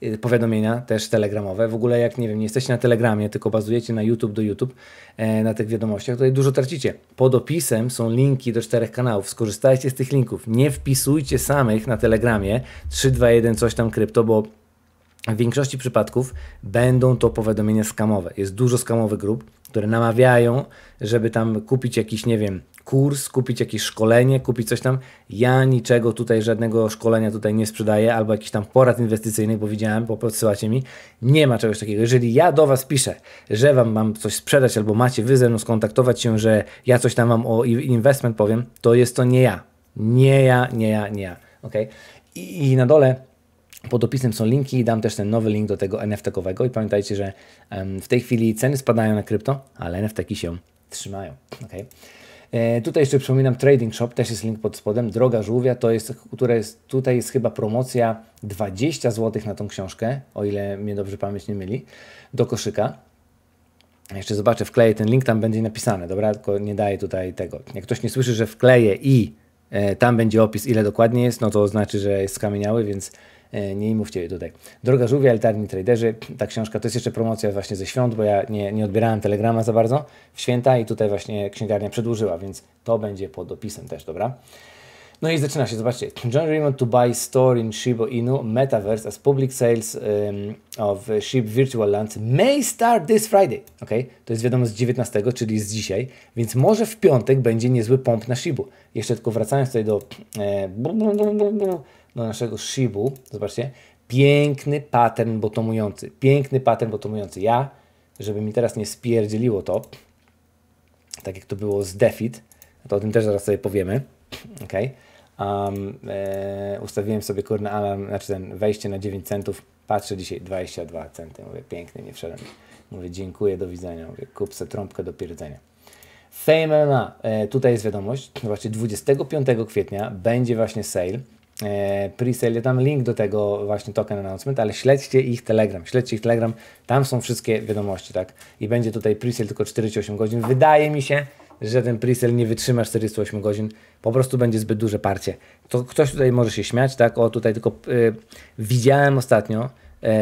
Y, powiadomienia też telegramowe. W ogóle jak nie wiem, nie jesteście na telegramie, tylko bazujecie na YouTube do YouTube, e, na tych wiadomościach, tutaj dużo tracicie. Pod opisem są linki do czterech kanałów. Skorzystajcie z tych linków. Nie wpisujcie samych na telegramie 321 coś tam krypto, bo w większości przypadków będą to powiadomienia skamowe. Jest dużo skamowych grup, które namawiają, żeby tam kupić jakiś, nie wiem, kurs, kupić jakieś szkolenie, kupić coś tam. Ja niczego tutaj, żadnego szkolenia tutaj nie sprzedaję, albo jakiś tam porad inwestycyjny bo widziałem, bo podsyłacie mi. Nie ma czegoś takiego. Jeżeli ja do Was piszę, że Wam mam coś sprzedać, albo macie Wy ze mną skontaktować się, że ja coś tam Wam o investment powiem, to jest to nie ja. Nie ja, nie ja, nie ja. ok I, I na dole pod opisem są linki, dam też ten nowy link do tego NFT-kowego i pamiętajcie, że w tej chwili ceny spadają na krypto, ale NFT-ki się trzymają. Okay? E, tutaj jeszcze przypominam Trading Shop, też jest link pod spodem. Droga Żółwia, to jest, która jest, tutaj jest chyba promocja 20 zł na tą książkę, o ile mnie dobrze pamięć nie myli, do koszyka. Jeszcze zobaczę, wkleję ten link, tam będzie napisane, dobra? Tylko nie daję tutaj tego. Jak ktoś nie słyszy, że wkleję i e, tam będzie opis, ile dokładnie jest, no to znaczy, że jest skamieniały, więc E, nie imówcie tutaj. Droga żółwia, elitarni traderzy, ta książka, to jest jeszcze promocja właśnie ze świąt, bo ja nie, nie odbierałem telegrama za bardzo w święta i tutaj właśnie księgarnia przedłużyła, więc to będzie pod opisem też, dobra? No i zaczyna się, zobaczcie. John Raymond to buy store in Shiba Inu Metaverse as public sales um, of Shib Virtual Lands may start this Friday. Ok, to jest wiadomo z 19, czyli z dzisiaj, więc może w piątek będzie niezły pomp na Shibu. Jeszcze tylko wracając tutaj do e, do naszego Shibu. Zobaczcie, piękny pattern botomujący. Piękny pattern bottomujący. Ja, żeby mi teraz nie spierdzieliło to, tak jak to było z Defit, to o tym też zaraz sobie powiemy. ok? Um, e, ustawiłem sobie kurny alarm, znaczy ten wejście na 9 centów. Patrzę dzisiaj 22 centy. Mówię, piękny nie wszedłem. Mówię, dziękuję, do widzenia. Mówię, kup trąbkę do pierdzenia. Fame MMA. E, tutaj jest wiadomość. Zobaczcie, 25 kwietnia będzie właśnie sale E, ja tam link do tego właśnie token announcement, ale śledźcie ich Telegram, śledźcie ich Telegram, tam są wszystkie wiadomości, tak? I będzie tutaj presale tylko 48 godzin. Wydaje mi się, że ten presale nie wytrzyma 48 godzin, po prostu będzie zbyt duże parcie. To ktoś tutaj może się śmiać, tak? O, tutaj tylko e, widziałem ostatnio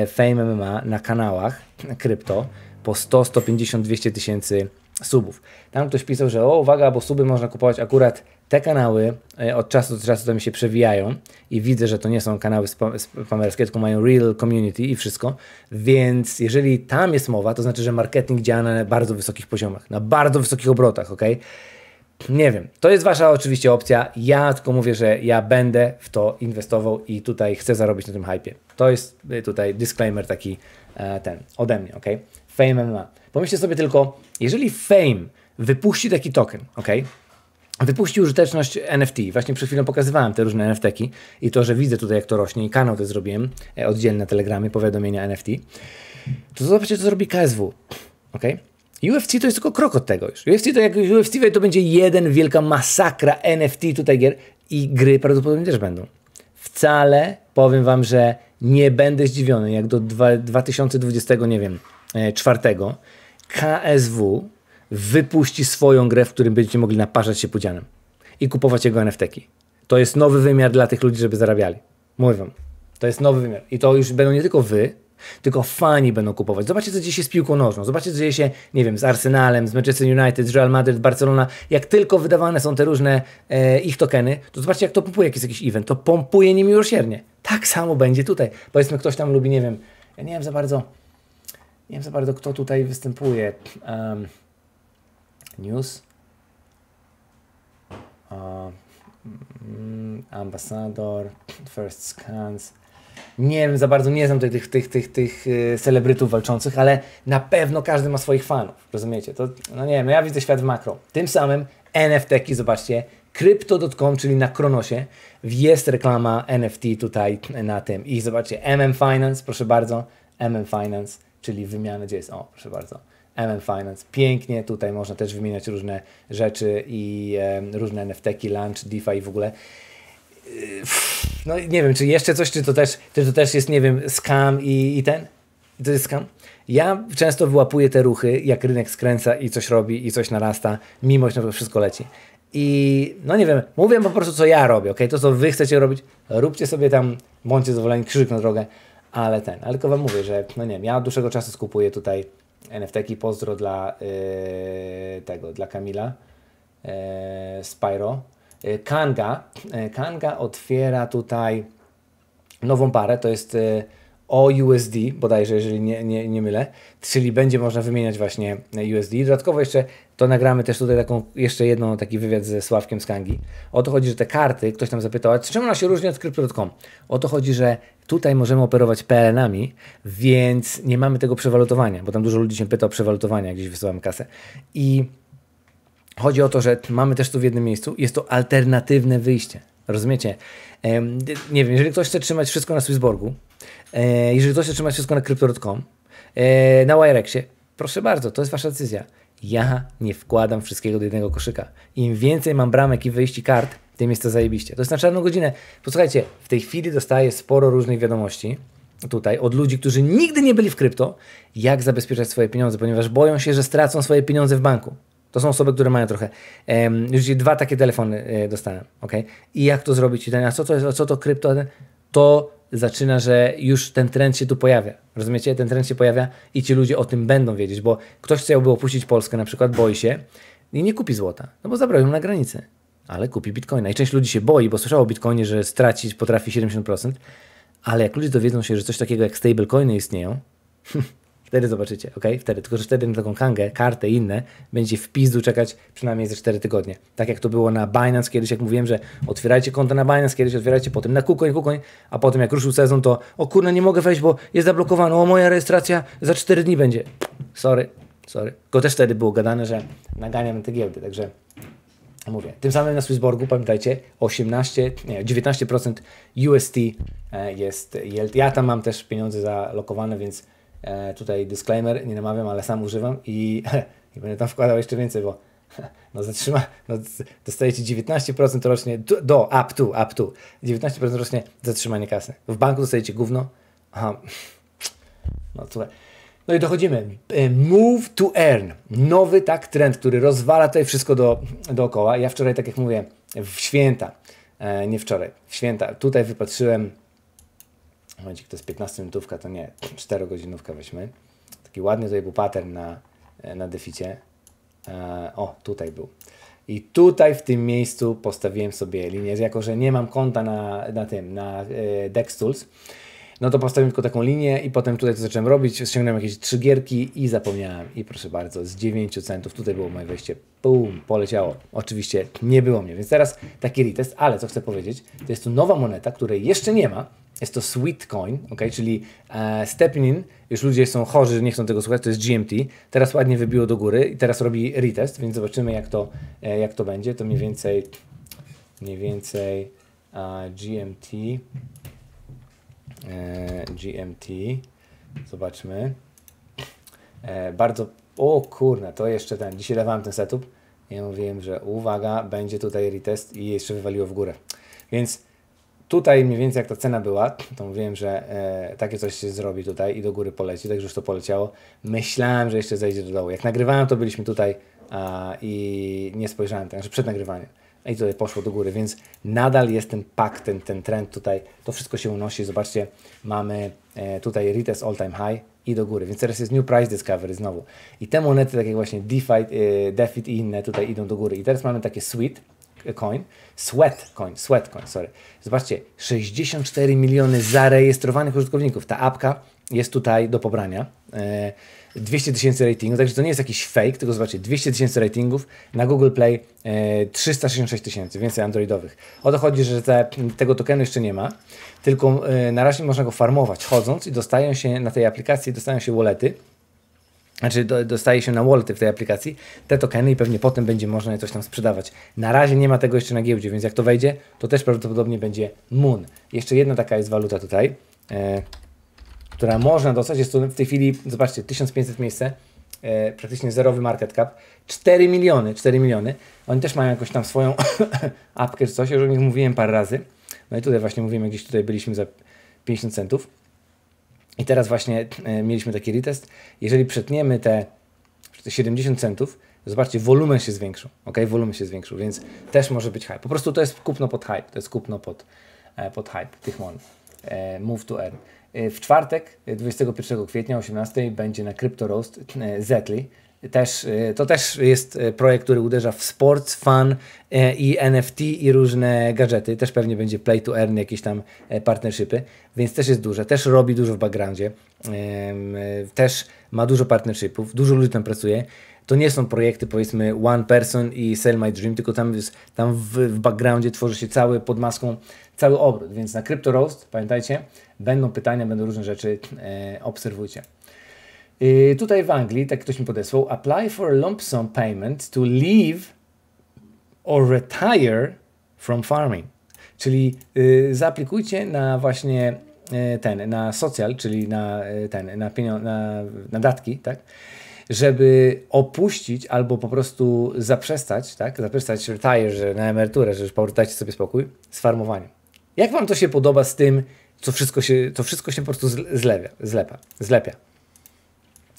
y, Fame MMA na kanałach krypto po 100, 150, 200 tysięcy subów. Tam ktoś pisał, że o, uwaga, bo suby można kupować akurat te kanały e, od czasu do czasu mi się przewijają i widzę, że to nie są kanały spamerskie, tylko mają real community i wszystko, więc jeżeli tam jest mowa, to znaczy, że marketing działa na bardzo wysokich poziomach, na bardzo wysokich obrotach, ok? Nie wiem, to jest Wasza oczywiście opcja. Ja tylko mówię, że ja będę w to inwestował i tutaj chcę zarobić na tym hypie. To jest e, tutaj disclaimer taki e, ten ode mnie, ok? Fame MMA. Pomyślcie sobie tylko, jeżeli Fame wypuści taki token, ok? wypuścił użyteczność NFT. Właśnie przed chwilą pokazywałem te różne nft i to, że widzę tutaj, jak to rośnie i kanał to zrobiłem e, oddzielny telegramy powiadomienia NFT, to zobaczcie, co zrobi KSW. ok? UFC to jest tylko krok od tego już. UFC to jak UFC to będzie jeden wielka masakra NFT tutaj gier i gry prawdopodobnie też będą. Wcale powiem wam, że nie będę zdziwiony, jak do 2020, nie wiem, e, KSW wypuści swoją grę, w którym będziecie mogli naparzać się pudzianem i kupować jego nft -ki. To jest nowy wymiar dla tych ludzi, żeby zarabiali. Mówię wam, to jest nowy wymiar. I to już będą nie tylko wy, tylko fani będą kupować. Zobaczcie, co dzieje się z piłką nożną. Zobaczcie, co dzieje się, nie wiem, z Arsenalem, z Manchester United, z Real Madrid, Barcelona. Jak tylko wydawane są te różne e, ich tokeny, to zobaczcie, jak to pompuje, jak jest jakiś event. To pompuje niemiłosiernie. Tak samo będzie tutaj. Powiedzmy, ktoś tam lubi, nie wiem, ja nie wiem za bardzo, nie wiem za bardzo, kto tutaj występuje. Um, news uh, ambasador, first scans. Nie wiem za bardzo, nie znam tych, tych, tych, tych, tych y, celebrytów walczących, ale na pewno każdy ma swoich fanów, rozumiecie? To, no nie wiem, ja widzę świat w makro. Tym samym NFT-ki, zobaczcie, Crypto.com, czyli na Kronosie, jest reklama NFT tutaj na tym. I zobaczcie, MM Finance, proszę bardzo, MM Finance, czyli wymiana, gdzie jest, o, proszę bardzo MM Finance. Pięknie, tutaj można też wymieniać różne rzeczy i e, różne nft lunch, DeFi i w ogóle. no nie wiem, czy jeszcze coś, czy to też, czy to też jest, nie wiem, scam i, i ten? To jest scam? Ja często wyłapuję te ruchy, jak rynek skręca i coś robi i coś narasta, mimo że wszystko leci. I no nie wiem, mówię po prostu, co ja robię, ok? To, co wy chcecie robić, róbcie sobie tam, bądźcie zadowoleni, krzyk na drogę, ale ten, ale tylko wam mówię, że no nie wiem, ja od dłuższego czasu skupuję tutaj NFT-ki pozdro dla e, tego, dla Kamila e, Spyro. E, Kanga. Kanga otwiera tutaj nową parę, to jest OUSD, bodajże, jeżeli nie, nie, nie mylę, czyli będzie można wymieniać właśnie USD. Dodatkowo jeszcze to nagramy też tutaj taką, jeszcze jedną, taki wywiad ze Sławkiem Skangi. O to chodzi, że te karty, ktoś tam zapytał, a czym ona się różni od Crypto.com? O to chodzi, że tutaj możemy operować PLN-ami, więc nie mamy tego przewalutowania, bo tam dużo ludzi się pyta o przewalutowanie, gdzieś wysyłamy kasę. I chodzi o to, że mamy też tu w jednym miejscu, jest to alternatywne wyjście. Rozumiecie? Nie wiem, jeżeli ktoś chce trzymać wszystko na Swissborgu, e, jeżeli ktoś chce trzymać wszystko na Crypto.com, e, na Wirexie, proszę bardzo, to jest wasza decyzja ja nie wkładam wszystkiego do jednego koszyka. Im więcej mam bramek i wyjści kart, tym jest to zajebiście. To jest na czarną godzinę. Posłuchajcie, w tej chwili dostaję sporo różnych wiadomości tutaj od ludzi, którzy nigdy nie byli w krypto, jak zabezpieczać swoje pieniądze, ponieważ boją się, że stracą swoje pieniądze w banku. To są osoby, które mają trochę. Um, już dwa takie telefony e, dostałem, ok? I jak to zrobić? I a co to jest, a co to krypto? to zaczyna, że już ten trend się tu pojawia. Rozumiecie? Ten trend się pojawia i ci ludzie o tym będą wiedzieć, bo ktoś chciałby opuścić Polskę, na przykład boi się i nie kupi złota, no bo zabrał ją na granicy, ale kupi bitcoina. I część ludzi się boi, bo słyszało o bitcoinie, że stracić potrafi 70%, ale jak ludzie dowiedzą się, że coś takiego jak stablecoiny istnieją, Wtedy zobaczycie, ok? Wtedy. Tylko, że wtedy na taką kangę, kartę i inne będzie w pizdu czekać przynajmniej ze 4 tygodnie. Tak jak to było na Binance kiedyś, jak mówiłem, że otwierajcie konto na Binance kiedyś, otwierajcie potem na Kukoń, Kukoń, a potem jak ruszył sezon, to o kurna, nie mogę wejść, bo jest zablokowano, o moja rejestracja za 4 dni będzie. Sorry, sorry. Go też wtedy było gadane, że naganiam te giełdy, także mówię. Tym samym na Swissborgu, pamiętajcie, 18, nie, 19% UST e, jest yield. Ja tam mam też pieniądze zalokowane, więc E, tutaj disclaimer, nie namawiam, ale sam używam i, i będę tam wkładał jeszcze więcej, bo no zatrzyma, no dostajecie 19% rocznie do, do up to, up to, 19% rocznie zatrzymanie kasy. W banku dostajecie gówno. Aha. No słuchaj. No i dochodzimy. E, move to earn. Nowy tak trend, który rozwala tutaj wszystko do, dookoła. Ja wczoraj, tak jak mówię, w święta, e, nie wczoraj, w święta, tutaj wypatrzyłem w momencie, to jest 15 minutówka, to nie, 4 godzinówkę weźmy. Taki ładny tutaj był pattern na, e, na deficie. E, o, tutaj był. I tutaj w tym miejscu postawiłem sobie linię, jako że nie mam konta na, na tym, na e, DexTools, no to postawiłem tylko taką linię i potem tutaj to zacząłem robić, ściągnąłem jakieś trzy gierki i zapomniałem. I proszę bardzo, z 9 centów tutaj było moje wejście, pum, poleciało. Oczywiście nie było mnie, więc teraz taki retest, ale co chcę powiedzieć, to jest tu nowa moneta, której jeszcze nie ma, jest to Sweetcoin, ok, czyli e, Stepnin, już ludzie są chorzy, że nie chcą tego słuchać, to jest GMT, teraz ładnie wybiło do góry i teraz robi retest, więc zobaczymy jak to, e, jak to będzie, to mniej więcej, mniej więcej e, GMT, e, GMT, zobaczmy, e, bardzo, o kurna, to jeszcze ten, dzisiaj dawałem ten setup, ja mówiłem, że uwaga, będzie tutaj retest i jeszcze wywaliło w górę, więc Tutaj mniej więcej jak ta cena była, to mówiłem, że e, takie coś się zrobi tutaj i do góry poleci, także już to poleciało. Myślałem, że jeszcze zejdzie do dołu. Jak nagrywałem, to byliśmy tutaj a, i nie spojrzałem, także znaczy przed nagrywaniem. I tutaj poszło do góry, więc nadal jest ten pak, ten, ten trend tutaj. To wszystko się unosi. Zobaczcie, mamy e, tutaj retest all time high i do góry. Więc teraz jest new price discovery znowu. I te monety, takie właśnie DeFi, e, DeFi i inne tutaj idą do góry. I teraz mamy takie suite Coin, Sweat Coin, Sweat Coin, sorry. Zobaczcie, 64 miliony zarejestrowanych użytkowników. Ta apka jest tutaj do pobrania. 200 e, tysięcy ratingów, także to nie jest jakiś fake, tylko zobaczcie, 200 tysięcy ratingów, na Google Play 366 e, tysięcy, więcej androidowych. O to chodzi, że te, tego tokenu jeszcze nie ma, tylko e, na razie można go farmować chodząc i dostają się na tej aplikacji, dostają się wallety, znaczy dostaje się na walty w tej aplikacji, te tokeny i pewnie potem będzie można je coś tam sprzedawać. Na razie nie ma tego jeszcze na giełdzie, więc jak to wejdzie, to też prawdopodobnie będzie Moon. Jeszcze jedna taka jest waluta tutaj, e, która można dostać. Jest to w tej chwili, zobaczcie, 1500 miejsce, e, praktycznie zerowy market cap, 4 miliony, 4 miliony. Oni też mają jakąś tam swoją apkę czy coś, już o nich mówiłem parę razy. No i tutaj właśnie mówimy, gdzieś tutaj byliśmy za 50 centów. I teraz właśnie e, mieliśmy taki retest. Jeżeli przetniemy te 70 centów, zobaczcie, wolumen się zwiększył, ok? Wolumen się zwiększył, więc też może być hype. Po prostu to jest kupno pod hype, to jest kupno pod, e, pod hype tych mon. E, move to earn. W czwartek, 21 kwietnia, 18 będzie na Crypto Roast Zetli też, e, to też jest e, projekt, który uderza w sports, fan e, i NFT i różne gadżety. Też pewnie będzie play to earn, jakieś tam partnershipy, więc też jest duże. Też robi dużo w backgroundzie, też ma dużo partnershipów, dużo ludzi tam pracuje. To nie są projekty powiedzmy one person i sell my dream, tylko tam, jest, tam w, w backgroundzie tworzy się cały pod maską, cały obrót. Więc na Crypto Roast, pamiętajcie, będą pytania, będą różne rzeczy, obserwujcie. Y, tutaj w Anglii, tak ktoś mi podesłał, apply for a lump sum payment to leave or retire from farming. Czyli y, zaaplikujcie na właśnie y, ten, na socjal, czyli na ten, na, na, na datki, tak? żeby opuścić albo po prostu zaprzestać, tak? Zaprzestać retire, że na emeryturę, że już dajcie sobie spokój z farmowaniem. Jak Wam to się podoba z tym, co wszystko się, to wszystko się po prostu zlewia, zlepa, zlepia?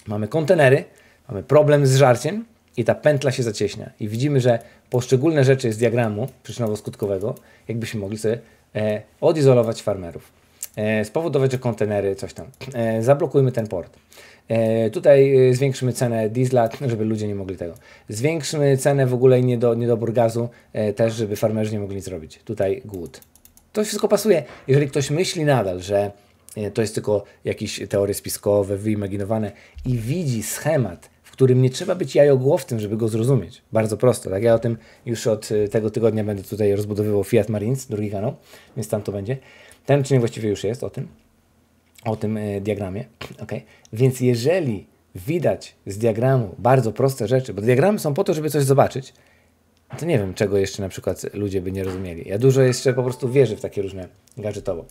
Mamy kontenery, mamy problem z żarciem i ta pętla się zacieśnia. I widzimy, że poszczególne rzeczy z diagramu przyczynowo-skutkowego, jakbyśmy mogli sobie e, odizolować farmerów. E, spowodować, że kontenery, coś tam. E, zablokujmy ten port. E, tutaj e, zwiększymy cenę diesla, żeby ludzie nie mogli tego. Zwiększymy cenę w ogóle i niedo, niedobór gazu e, też, żeby farmerzy nie mogli nic zrobić. Tutaj głód. To wszystko pasuje. Jeżeli ktoś myśli nadal, że to jest tylko jakieś teorie spiskowe, wyimaginowane i widzi schemat, w którym nie trzeba być jajogłowcem, żeby go zrozumieć. Bardzo prosto, tak? Ja o tym już od y, tego tygodnia będę tutaj rozbudowywał Fiat Marines, drugi kanał, więc tam to będzie. Ten czynnik właściwie już jest o tym, o tym y, diagramie, ok? Więc jeżeli widać z diagramu bardzo proste rzeczy, bo diagramy są po to, żeby coś zobaczyć, to nie wiem, czego jeszcze na przykład ludzie by nie rozumieli. Ja dużo jeszcze po prostu wierzę w takie różne gadżetowo.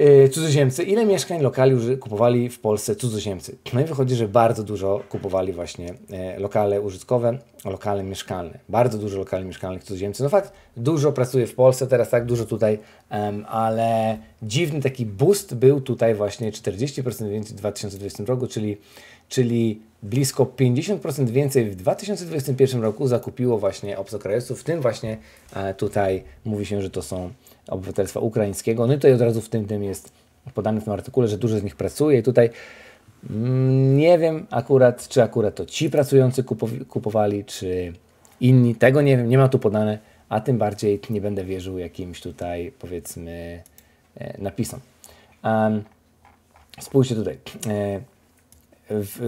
Y, cudzoziemcy, ile mieszkań lokali już kupowali w Polsce cudzoziemcy. No i wychodzi, że bardzo dużo kupowali właśnie e, lokale użytkowe, lokale mieszkalne. Bardzo dużo lokali mieszkalnych cudzoziemcy. No fakt, dużo pracuje w Polsce, teraz tak dużo tutaj, ale dziwny taki boost był tutaj właśnie 40% więcej w 2020 roku, czyli, czyli blisko 50% więcej w 2021 roku zakupiło właśnie obcokrajowców, w tym właśnie e, tutaj mówi się, że to są obywatelstwa ukraińskiego. No i tutaj od razu w tym tym jest podane w tym artykule, że dużo z nich pracuje i tutaj mm, nie wiem akurat, czy akurat to ci pracujący kupowali, czy inni, tego nie wiem, nie ma tu podane, a tym bardziej nie będę wierzył jakimś tutaj powiedzmy e, napisom. Um, spójrzcie tutaj. E, w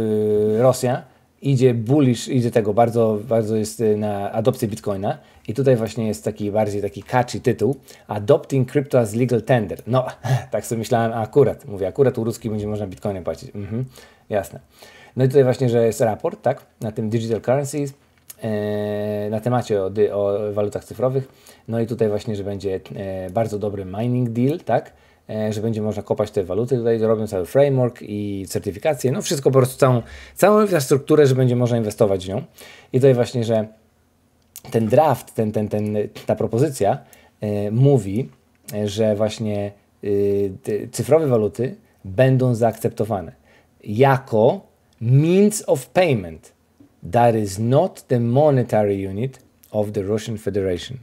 y, Rosja idzie bullish, idzie tego, bardzo, bardzo jest y, na adopcję Bitcoina i tutaj właśnie jest taki bardziej taki catchy tytuł Adopting Crypto as Legal Tender. No, tak sobie myślałem, akurat, mówię, akurat u Ruski będzie można Bitcoinem płacić. Mhm, jasne. No i tutaj właśnie, że jest raport, tak, na tym Digital Currencies, e, na temacie o, o, walutach cyfrowych, no i tutaj właśnie, że będzie e, bardzo dobry mining deal, tak, E, że będzie można kopać te waluty. Tutaj robią cały framework i certyfikację, no wszystko po prostu całą, całą infrastrukturę, że będzie można inwestować w nią. I tutaj właśnie, że ten draft, ten, ten, ten, ta propozycja e, mówi, że właśnie e, cyfrowe waluty będą zaakceptowane jako means of payment. That is not the monetary unit of the Russian Federation.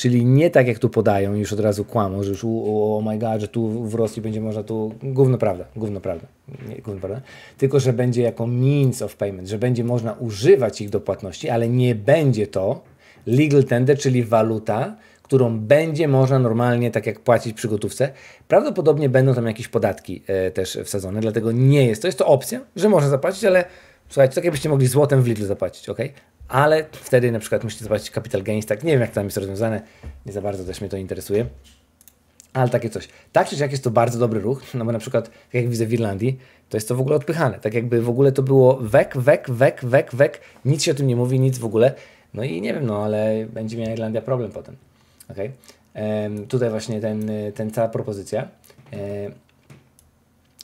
Czyli nie tak jak tu podają, już od razu kłamą, że już o oh my god, że tu w Rosji będzie można tu, gówno prawda, gówno prawda, nie, gówno prawda, tylko że będzie jako means of payment, że będzie można używać ich do płatności, ale nie będzie to legal tender, czyli waluta, którą będzie można normalnie, tak jak płacić przy gotówce. Prawdopodobnie będą tam jakieś podatki e, też wsadzone, dlatego nie jest to. Jest to opcja, że można zapłacić, ale słuchajcie, tak jakbyście mogli złotem w Lidl zapłacić, ok? ale wtedy na przykład musicie zobaczyć Capital Gains, tak nie wiem jak tam jest rozwiązane, nie za bardzo też mnie to interesuje. Ale takie coś. Tak czy jak jest to bardzo dobry ruch, no bo na przykład, tak jak widzę w Irlandii, to jest to w ogóle odpychane. Tak jakby w ogóle to było wek, wek, wek, wek, wek, nic się o tym nie mówi, nic w ogóle. No i nie wiem, no ale będzie miała Irlandia problem potem. Okay? tutaj właśnie ten, ten cała propozycja. E,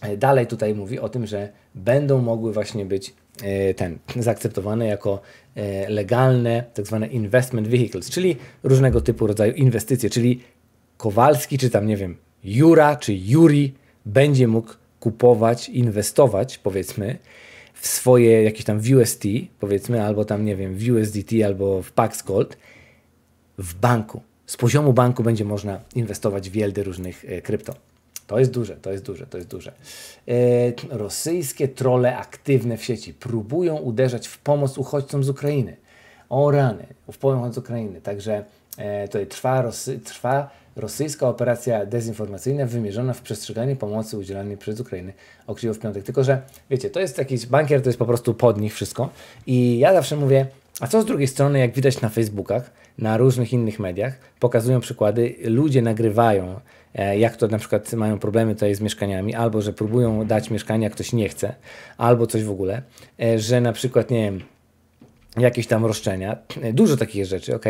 e, dalej tutaj mówi o tym, że będą mogły właśnie być e, ten, zaakceptowane jako E, legalne, tak zwane investment vehicles, czyli różnego typu rodzaju inwestycje, czyli Kowalski, czy tam nie wiem, Jura, czy Juri będzie mógł kupować, inwestować, powiedzmy, w swoje jakieś tam w UST, powiedzmy, albo tam nie wiem, w USDT, albo w Pax Gold w banku. Z poziomu banku będzie można inwestować w wiele różnych e, krypto. To jest duże, to jest duże, to jest duże. E, rosyjskie trole aktywne w sieci próbują uderzać w pomoc uchodźcom z Ukrainy. O rany, w pomoc z Ukrainy. Także e, tutaj trwa, Rosy, trwa rosyjska operacja dezinformacyjna wymierzona w przestrzeganie pomocy udzielanej przez Ukrainy. okrzykł w piątek. Tylko, że wiecie, to jest jakiś bankier, to jest po prostu pod nich wszystko. I ja zawsze mówię, a co z drugiej strony, jak widać na Facebookach, na różnych innych mediach, pokazują przykłady, ludzie nagrywają, e, jak to na przykład mają problemy tutaj z mieszkaniami, albo że próbują dać mieszkania, ktoś nie chce, albo coś w ogóle, e, że na przykład, nie wiem, jakieś tam roszczenia, dużo takich rzeczy, ok?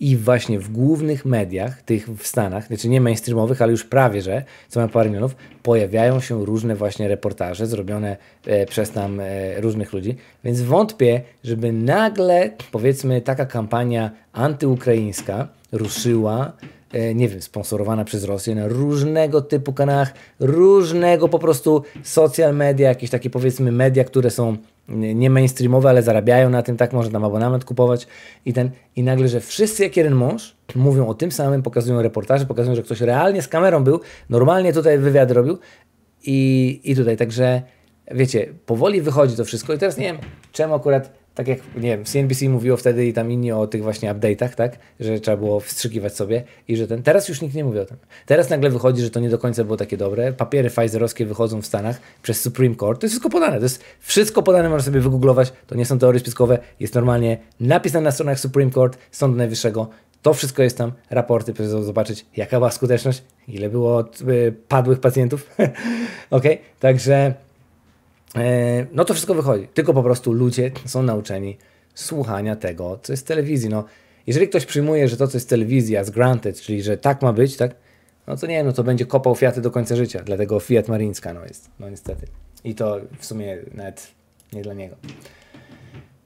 I właśnie w głównych mediach, tych w Stanach, znaczy nie mainstreamowych, ale już prawie, że, co mam parę milionów, pojawiają się różne właśnie reportaże zrobione e, przez tam e, różnych ludzi, więc wątpię, żeby nagle, powiedzmy, taka kampania antyukraińska ruszyła, e, nie wiem, sponsorowana przez Rosję na różnego typu kanałach, różnego po prostu social media, jakieś takie powiedzmy media, które są nie mainstreamowe, ale zarabiają na tym, tak, może tam abonament kupować i ten, i nagle, że wszyscy jak jeden mąż mówią o tym samym, pokazują reportaże, pokazują, że ktoś realnie z kamerą był, normalnie tutaj wywiad robił i, i tutaj, także wiecie, powoli wychodzi to wszystko i teraz nie wiem, czemu akurat tak jak, nie wiem, CNBC mówiło wtedy i tam inni o tych właśnie update'ach, tak, że trzeba było wstrzykiwać sobie i że ten, teraz już nikt nie mówi o tym. Teraz nagle wychodzi, że to nie do końca było takie dobre, papiery Pfizerowskie wychodzą w Stanach przez Supreme Court, to jest wszystko podane, to jest wszystko podane, można sobie wygooglować, to nie są teorie spiskowe, jest normalnie napisane na stronach Supreme Court, Sądu Najwyższego, to wszystko jest tam, raporty, proszę zobaczyć, jaka była skuteczność, ile było od, y, padłych pacjentów, ok, także... E, no to wszystko wychodzi. Tylko po prostu ludzie są nauczeni słuchania tego, co jest w telewizji. No, jeżeli ktoś przyjmuje, że to, co jest telewizja, z granted, czyli że tak ma być, tak, no to nie wiem, no to będzie kopał Fiaty do końca życia. Dlatego Fiat Marińska no jest, no niestety. I to w sumie nawet nie dla niego.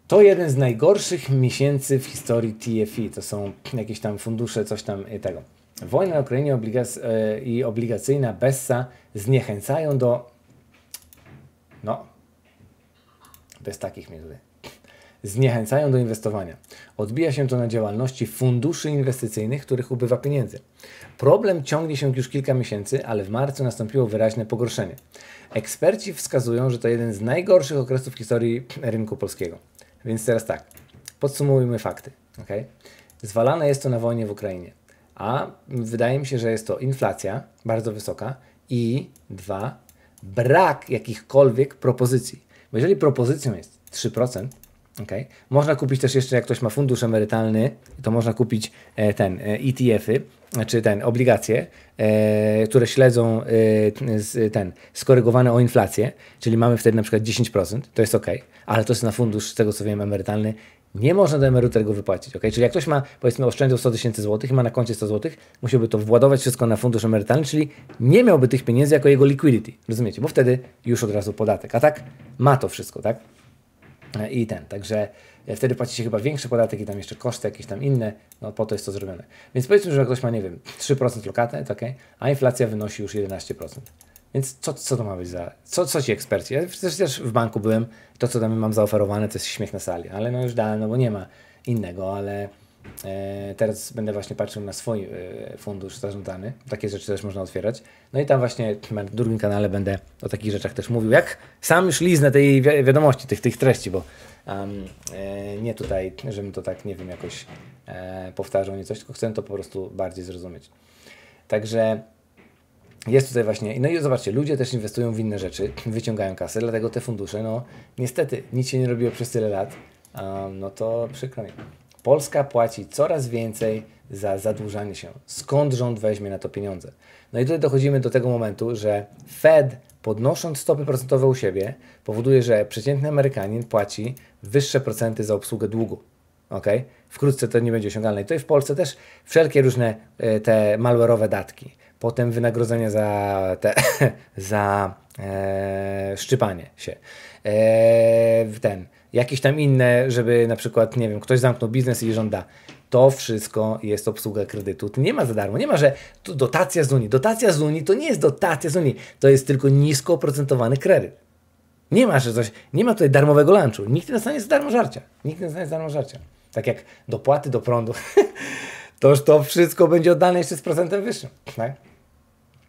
To jeden z najgorszych miesięcy w historii TFI. To są jakieś tam fundusze, coś tam e, tego. Wojna na Ukrainie obligac- e, i obligacyjna BESSA zniechęcają do no, bez takich między. Zniechęcają do inwestowania. Odbija się to na działalności funduszy inwestycyjnych, których ubywa pieniędzy. Problem ciągnie się już kilka miesięcy, ale w marcu nastąpiło wyraźne pogorszenie. Eksperci wskazują, że to jeden z najgorszych okresów w historii rynku polskiego. Więc teraz tak, podsumujmy fakty. Okay? Zwalane jest to na wojnie w Ukrainie, a wydaje mi się, że jest to inflacja bardzo wysoka i dwa brak jakichkolwiek propozycji. Bo jeżeli propozycją jest 3%, Okay. Można kupić też jeszcze, jak ktoś ma fundusz emerytalny, to można kupić e, ten ETF-y, e czy znaczy ten obligacje, e, które śledzą ten skorygowane o inflację, czyli mamy wtedy na przykład 10%, to jest ok, ale to jest na fundusz, z tego co wiem, emerytalny nie można do emerytury go wypłacić. Okay? Czyli jak ktoś ma, powiedzmy, oszczędził 100 tysięcy złotych i ma na koncie 100 złotych, musiałby to władować wszystko na fundusz emerytalny, czyli nie miałby tych pieniędzy jako jego liquidity. Rozumiecie? Bo wtedy już od razu podatek. A tak ma to wszystko, tak? E, I ten, także e, wtedy płaci się chyba większy podatek i tam jeszcze koszty jakieś tam inne, no po to jest to zrobione. Więc powiedzmy, że ktoś ma, nie wiem, 3% lokatę, to okay, a inflacja wynosi już 11%. Więc co, co to ma być za. Co, co ci eksperci? Ja też, w banku byłem, to co tam mam zaoferowane, to jest śmiech na sali, ale no już dalej, no bo nie ma innego, ale e, teraz będę właśnie patrzył na swój e, fundusz zarządzany. Takie rzeczy też można otwierać. No i tam właśnie na drugim kanale będę o takich rzeczach też mówił. Jak sam już liznę tej wi wiadomości, tych, tych treści, bo um, e, nie tutaj, żebym to tak, nie wiem, jakoś e, powtarzał nie coś, tylko chcę to po prostu bardziej zrozumieć. Także jest tutaj właśnie, no i zobaczcie, ludzie też inwestują w inne rzeczy, wyciągają kasę, dlatego te fundusze, no niestety nic się nie robiło przez tyle lat, um, no to przykro mi. Polska płaci coraz więcej za zadłużanie się. Skąd rząd weźmie na to pieniądze? No i tutaj dochodzimy do tego momentu, że Fed podnosząc stopy procentowe u siebie powoduje, że przeciętny Amerykanin płaci wyższe procenty za obsługę długu. Ok? Wkrótce to nie będzie osiągalne. I tutaj w Polsce też wszelkie różne e, te malware'owe datki potem wynagrodzenie za, te, za e, szczypanie się. E, ten, jakieś tam inne, żeby na przykład, nie wiem, ktoś zamknął biznes i żąda. To wszystko jest obsługa kredytu. To nie ma za darmo. Nie ma, że dotacja z Unii. Dotacja z Unii to nie jest dotacja z Unii. To jest tylko nisko oprocentowany kredyt. Nie ma, że coś, nie ma tutaj darmowego lunchu. Nikt nie dostanie za darmo żarcia. Nikt nie dostanie za darmo żarcia. Tak jak dopłaty do prądu. toż to wszystko będzie oddane jeszcze z procentem wyższym. Tak?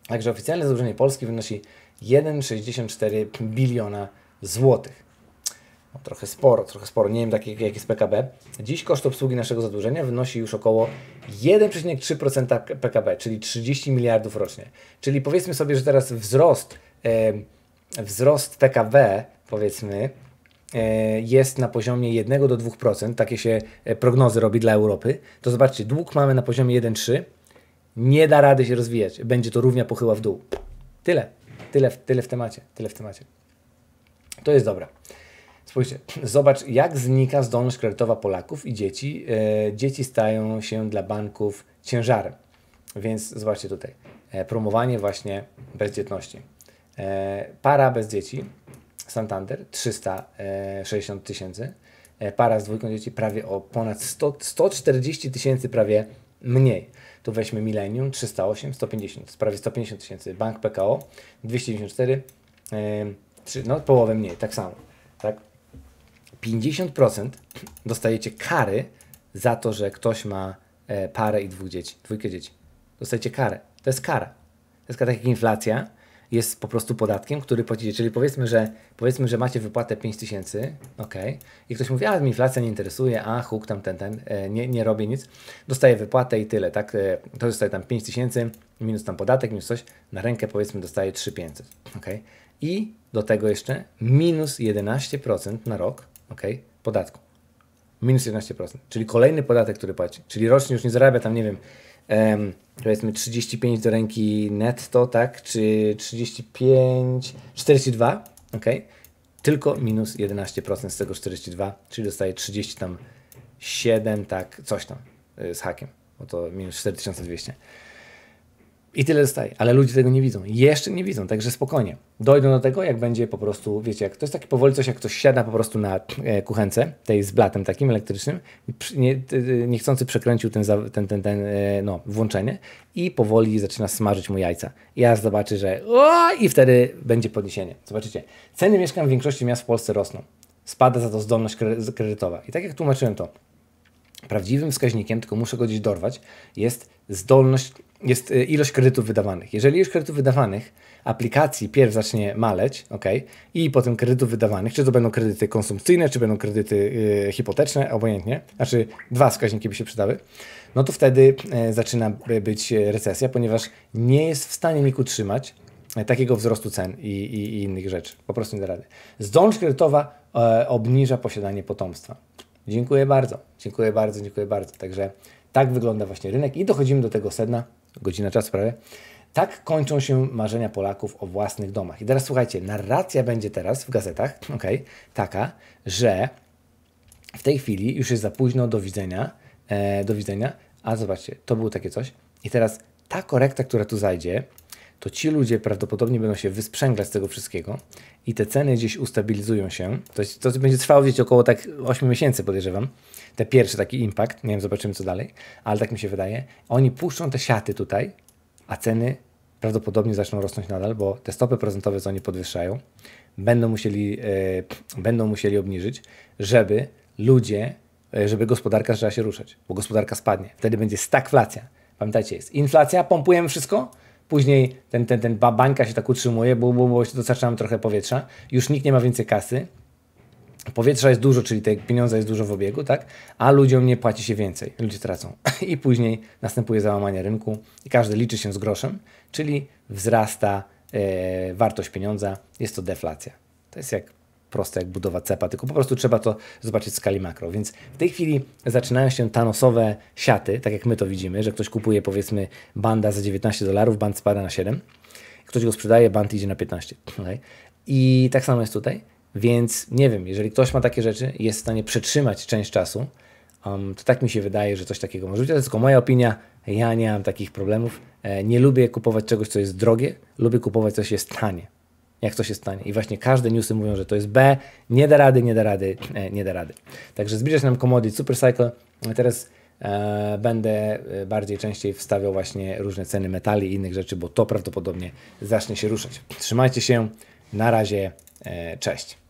Także oficjalne zadłużenie Polski wynosi 1,64 biliona złotych. No, trochę sporo, trochę sporo. Nie wiem, tak jak, jak jest PKB. Dziś koszt obsługi naszego zadłużenia wynosi już około 1,3% PKB, czyli 30 miliardów rocznie. Czyli powiedzmy sobie, że teraz wzrost, e, wzrost PKB, powiedzmy, E, jest na poziomie 1 do 2%, takie się e, prognozy robi dla Europy, to zobaczcie, dług mamy na poziomie 1,3, nie da rady się rozwijać, będzie to równia pochyła w dół. Tyle, tyle, tyle w temacie, tyle w temacie. To jest dobra. Spójrzcie, zobacz jak znika zdolność kredytowa Polaków i dzieci. E, dzieci stają się dla banków ciężarem. Więc zobaczcie tutaj, e, promowanie właśnie bezdzietności. E, para bez dzieci Santander 360 tysięcy, e, para z dwójką dzieci prawie o ponad 100, 140 tysięcy prawie mniej. Tu weźmy Millennium 308, 150, prawie 150 tysięcy, Bank PKO 294, yy, 3, no połowę mniej, tak samo. Tak? 50% dostajecie kary za to, że ktoś ma e, parę i dwóch dzieci, dwójkę dzieci. Dostajecie karę. To jest kara. To jest kara tak jak inflacja, jest po prostu podatkiem, który płacicie. Czyli powiedzmy, że powiedzmy, że macie wypłatę 5000, tysięcy, ok, i ktoś mówi, a mi inflacja nie interesuje, a huk tam ten, ten, e, nie, nie robię nic, dostaję wypłatę i tyle, tak, e, to dostaje tam 5000, tysięcy, minus tam podatek, minus coś, na rękę powiedzmy dostaje 3500, ok, i do tego jeszcze minus 11% na rok, ok, podatku. Minus 11%, czyli kolejny podatek, który płaci. Czyli rocznie już nie zarabia tam, nie wiem, um, powiedzmy 35 do ręki netto, tak? Czy 35, 42, ok? Tylko minus 11% z tego 42, czyli dostaje 30 tam 7, tak, coś tam y, z hakiem, bo to minus 4200. I tyle zostaje. Ale ludzie tego nie widzą. Jeszcze nie widzą, także spokojnie. Dojdą do tego, jak będzie po prostu, wiecie, jak to jest taki powoli coś, jak ktoś siada po prostu na e, kuchence, tej z blatem takim elektrycznym, nie, niechcący przekręcił ten, ten, ten, ten e, no, włączenie i powoli zaczyna smażyć mu jajca. Ja zobaczy, że o, i wtedy będzie podniesienie. Zobaczycie. Ceny mieszkań w większości miast w Polsce rosną. Spada za to zdolność kredytowa. I tak jak tłumaczyłem to, prawdziwym wskaźnikiem, tylko muszę go gdzieś dorwać, jest zdolność, jest y, ilość kredytów wydawanych. Jeżeli już kredytów wydawanych aplikacji pierw zacznie maleć, ok, i potem kredytów wydawanych, czy to będą kredyty konsumpcyjne, czy będą kredyty y, hipoteczne, obojętnie, znaczy dwa wskaźniki by się przydały, no to wtedy y, zaczyna być e, recesja, ponieważ nie jest w stanie NIK utrzymać e, takiego wzrostu cen i, i, i, innych rzeczy. Po prostu nie da rady. Zdolność kredytowa obniża posiadanie potomstwa. Dziękuję bardzo, dziękuję bardzo, dziękuję bardzo. Także tak wygląda właśnie rynek i dochodzimy do tego sedna, godzina czasu prawie. Tak kończą się marzenia Polaków o własnych domach. I teraz słuchajcie, narracja będzie teraz w gazetach, ok? taka, że w tej chwili już jest za późno do widzenia, e, do widzenia, a zobaczcie, to było takie coś. I teraz ta korekta, która tu zajdzie, to ci ludzie prawdopodobnie będą się wysprzęglać z tego wszystkiego i te ceny gdzieś ustabilizują się, to, to będzie trwało gdzieś około tak 8 miesięcy podejrzewam, te pierwszy taki impact, nie wiem, zobaczymy co dalej, ale tak mi się wydaje, oni puszczą te siaty tutaj, a ceny prawdopodobnie zaczną rosnąć nadal, bo te stopy procentowe, co oni podwyższają, będą musieli, yy, będą musieli obniżyć, żeby ludzie, yy, żeby gospodarka zaczęła się ruszać, bo gospodarka spadnie. Wtedy będzie stagflacja. Pamiętajcie, jest inflacja, pompujemy wszystko, Później ten, ten, ten bańka się tak utrzymuje, bo, bo, bo dostarczamy trochę powietrza. Już nikt nie ma więcej kasy. Powietrza jest dużo, czyli te pieniądze jest dużo w obiegu, tak? A ludziom nie płaci się więcej. Ludzie tracą. I później następuje załamanie rynku i każdy liczy się z groszem, czyli wzrasta e, wartość pieniądza. Jest to deflacja. To jest jak proste jak budowa cepa, tylko po prostu trzeba to zobaczyć w skali makro. Więc w tej chwili zaczynają się tanosowe siaty, tak jak my to widzimy, że ktoś kupuje powiedzmy banda za 19 dolarów, band spada na 7, ktoś go sprzedaje, band idzie na 15. Okay? I tak samo jest tutaj. Więc nie wiem, jeżeli ktoś ma takie rzeczy, jest w stanie przetrzymać część czasu, um, to tak mi się wydaje, że coś takiego może być. To jest tylko moja opinia. Ja nie mam takich problemów. E, nie lubię kupować czegoś, co jest drogie, lubię kupować coś, co jest tanie jak coś się stanie. I właśnie każde newsy mówią, że to jest B, nie da rady, nie da rady, e, nie da rady. Także zbliża się nam commodity Super Cycle. No teraz e, będę e, bardziej częściej wstawiał właśnie różne ceny metali i innych rzeczy, bo to prawdopodobnie zacznie się ruszać. Trzymajcie się, na razie, e, cześć.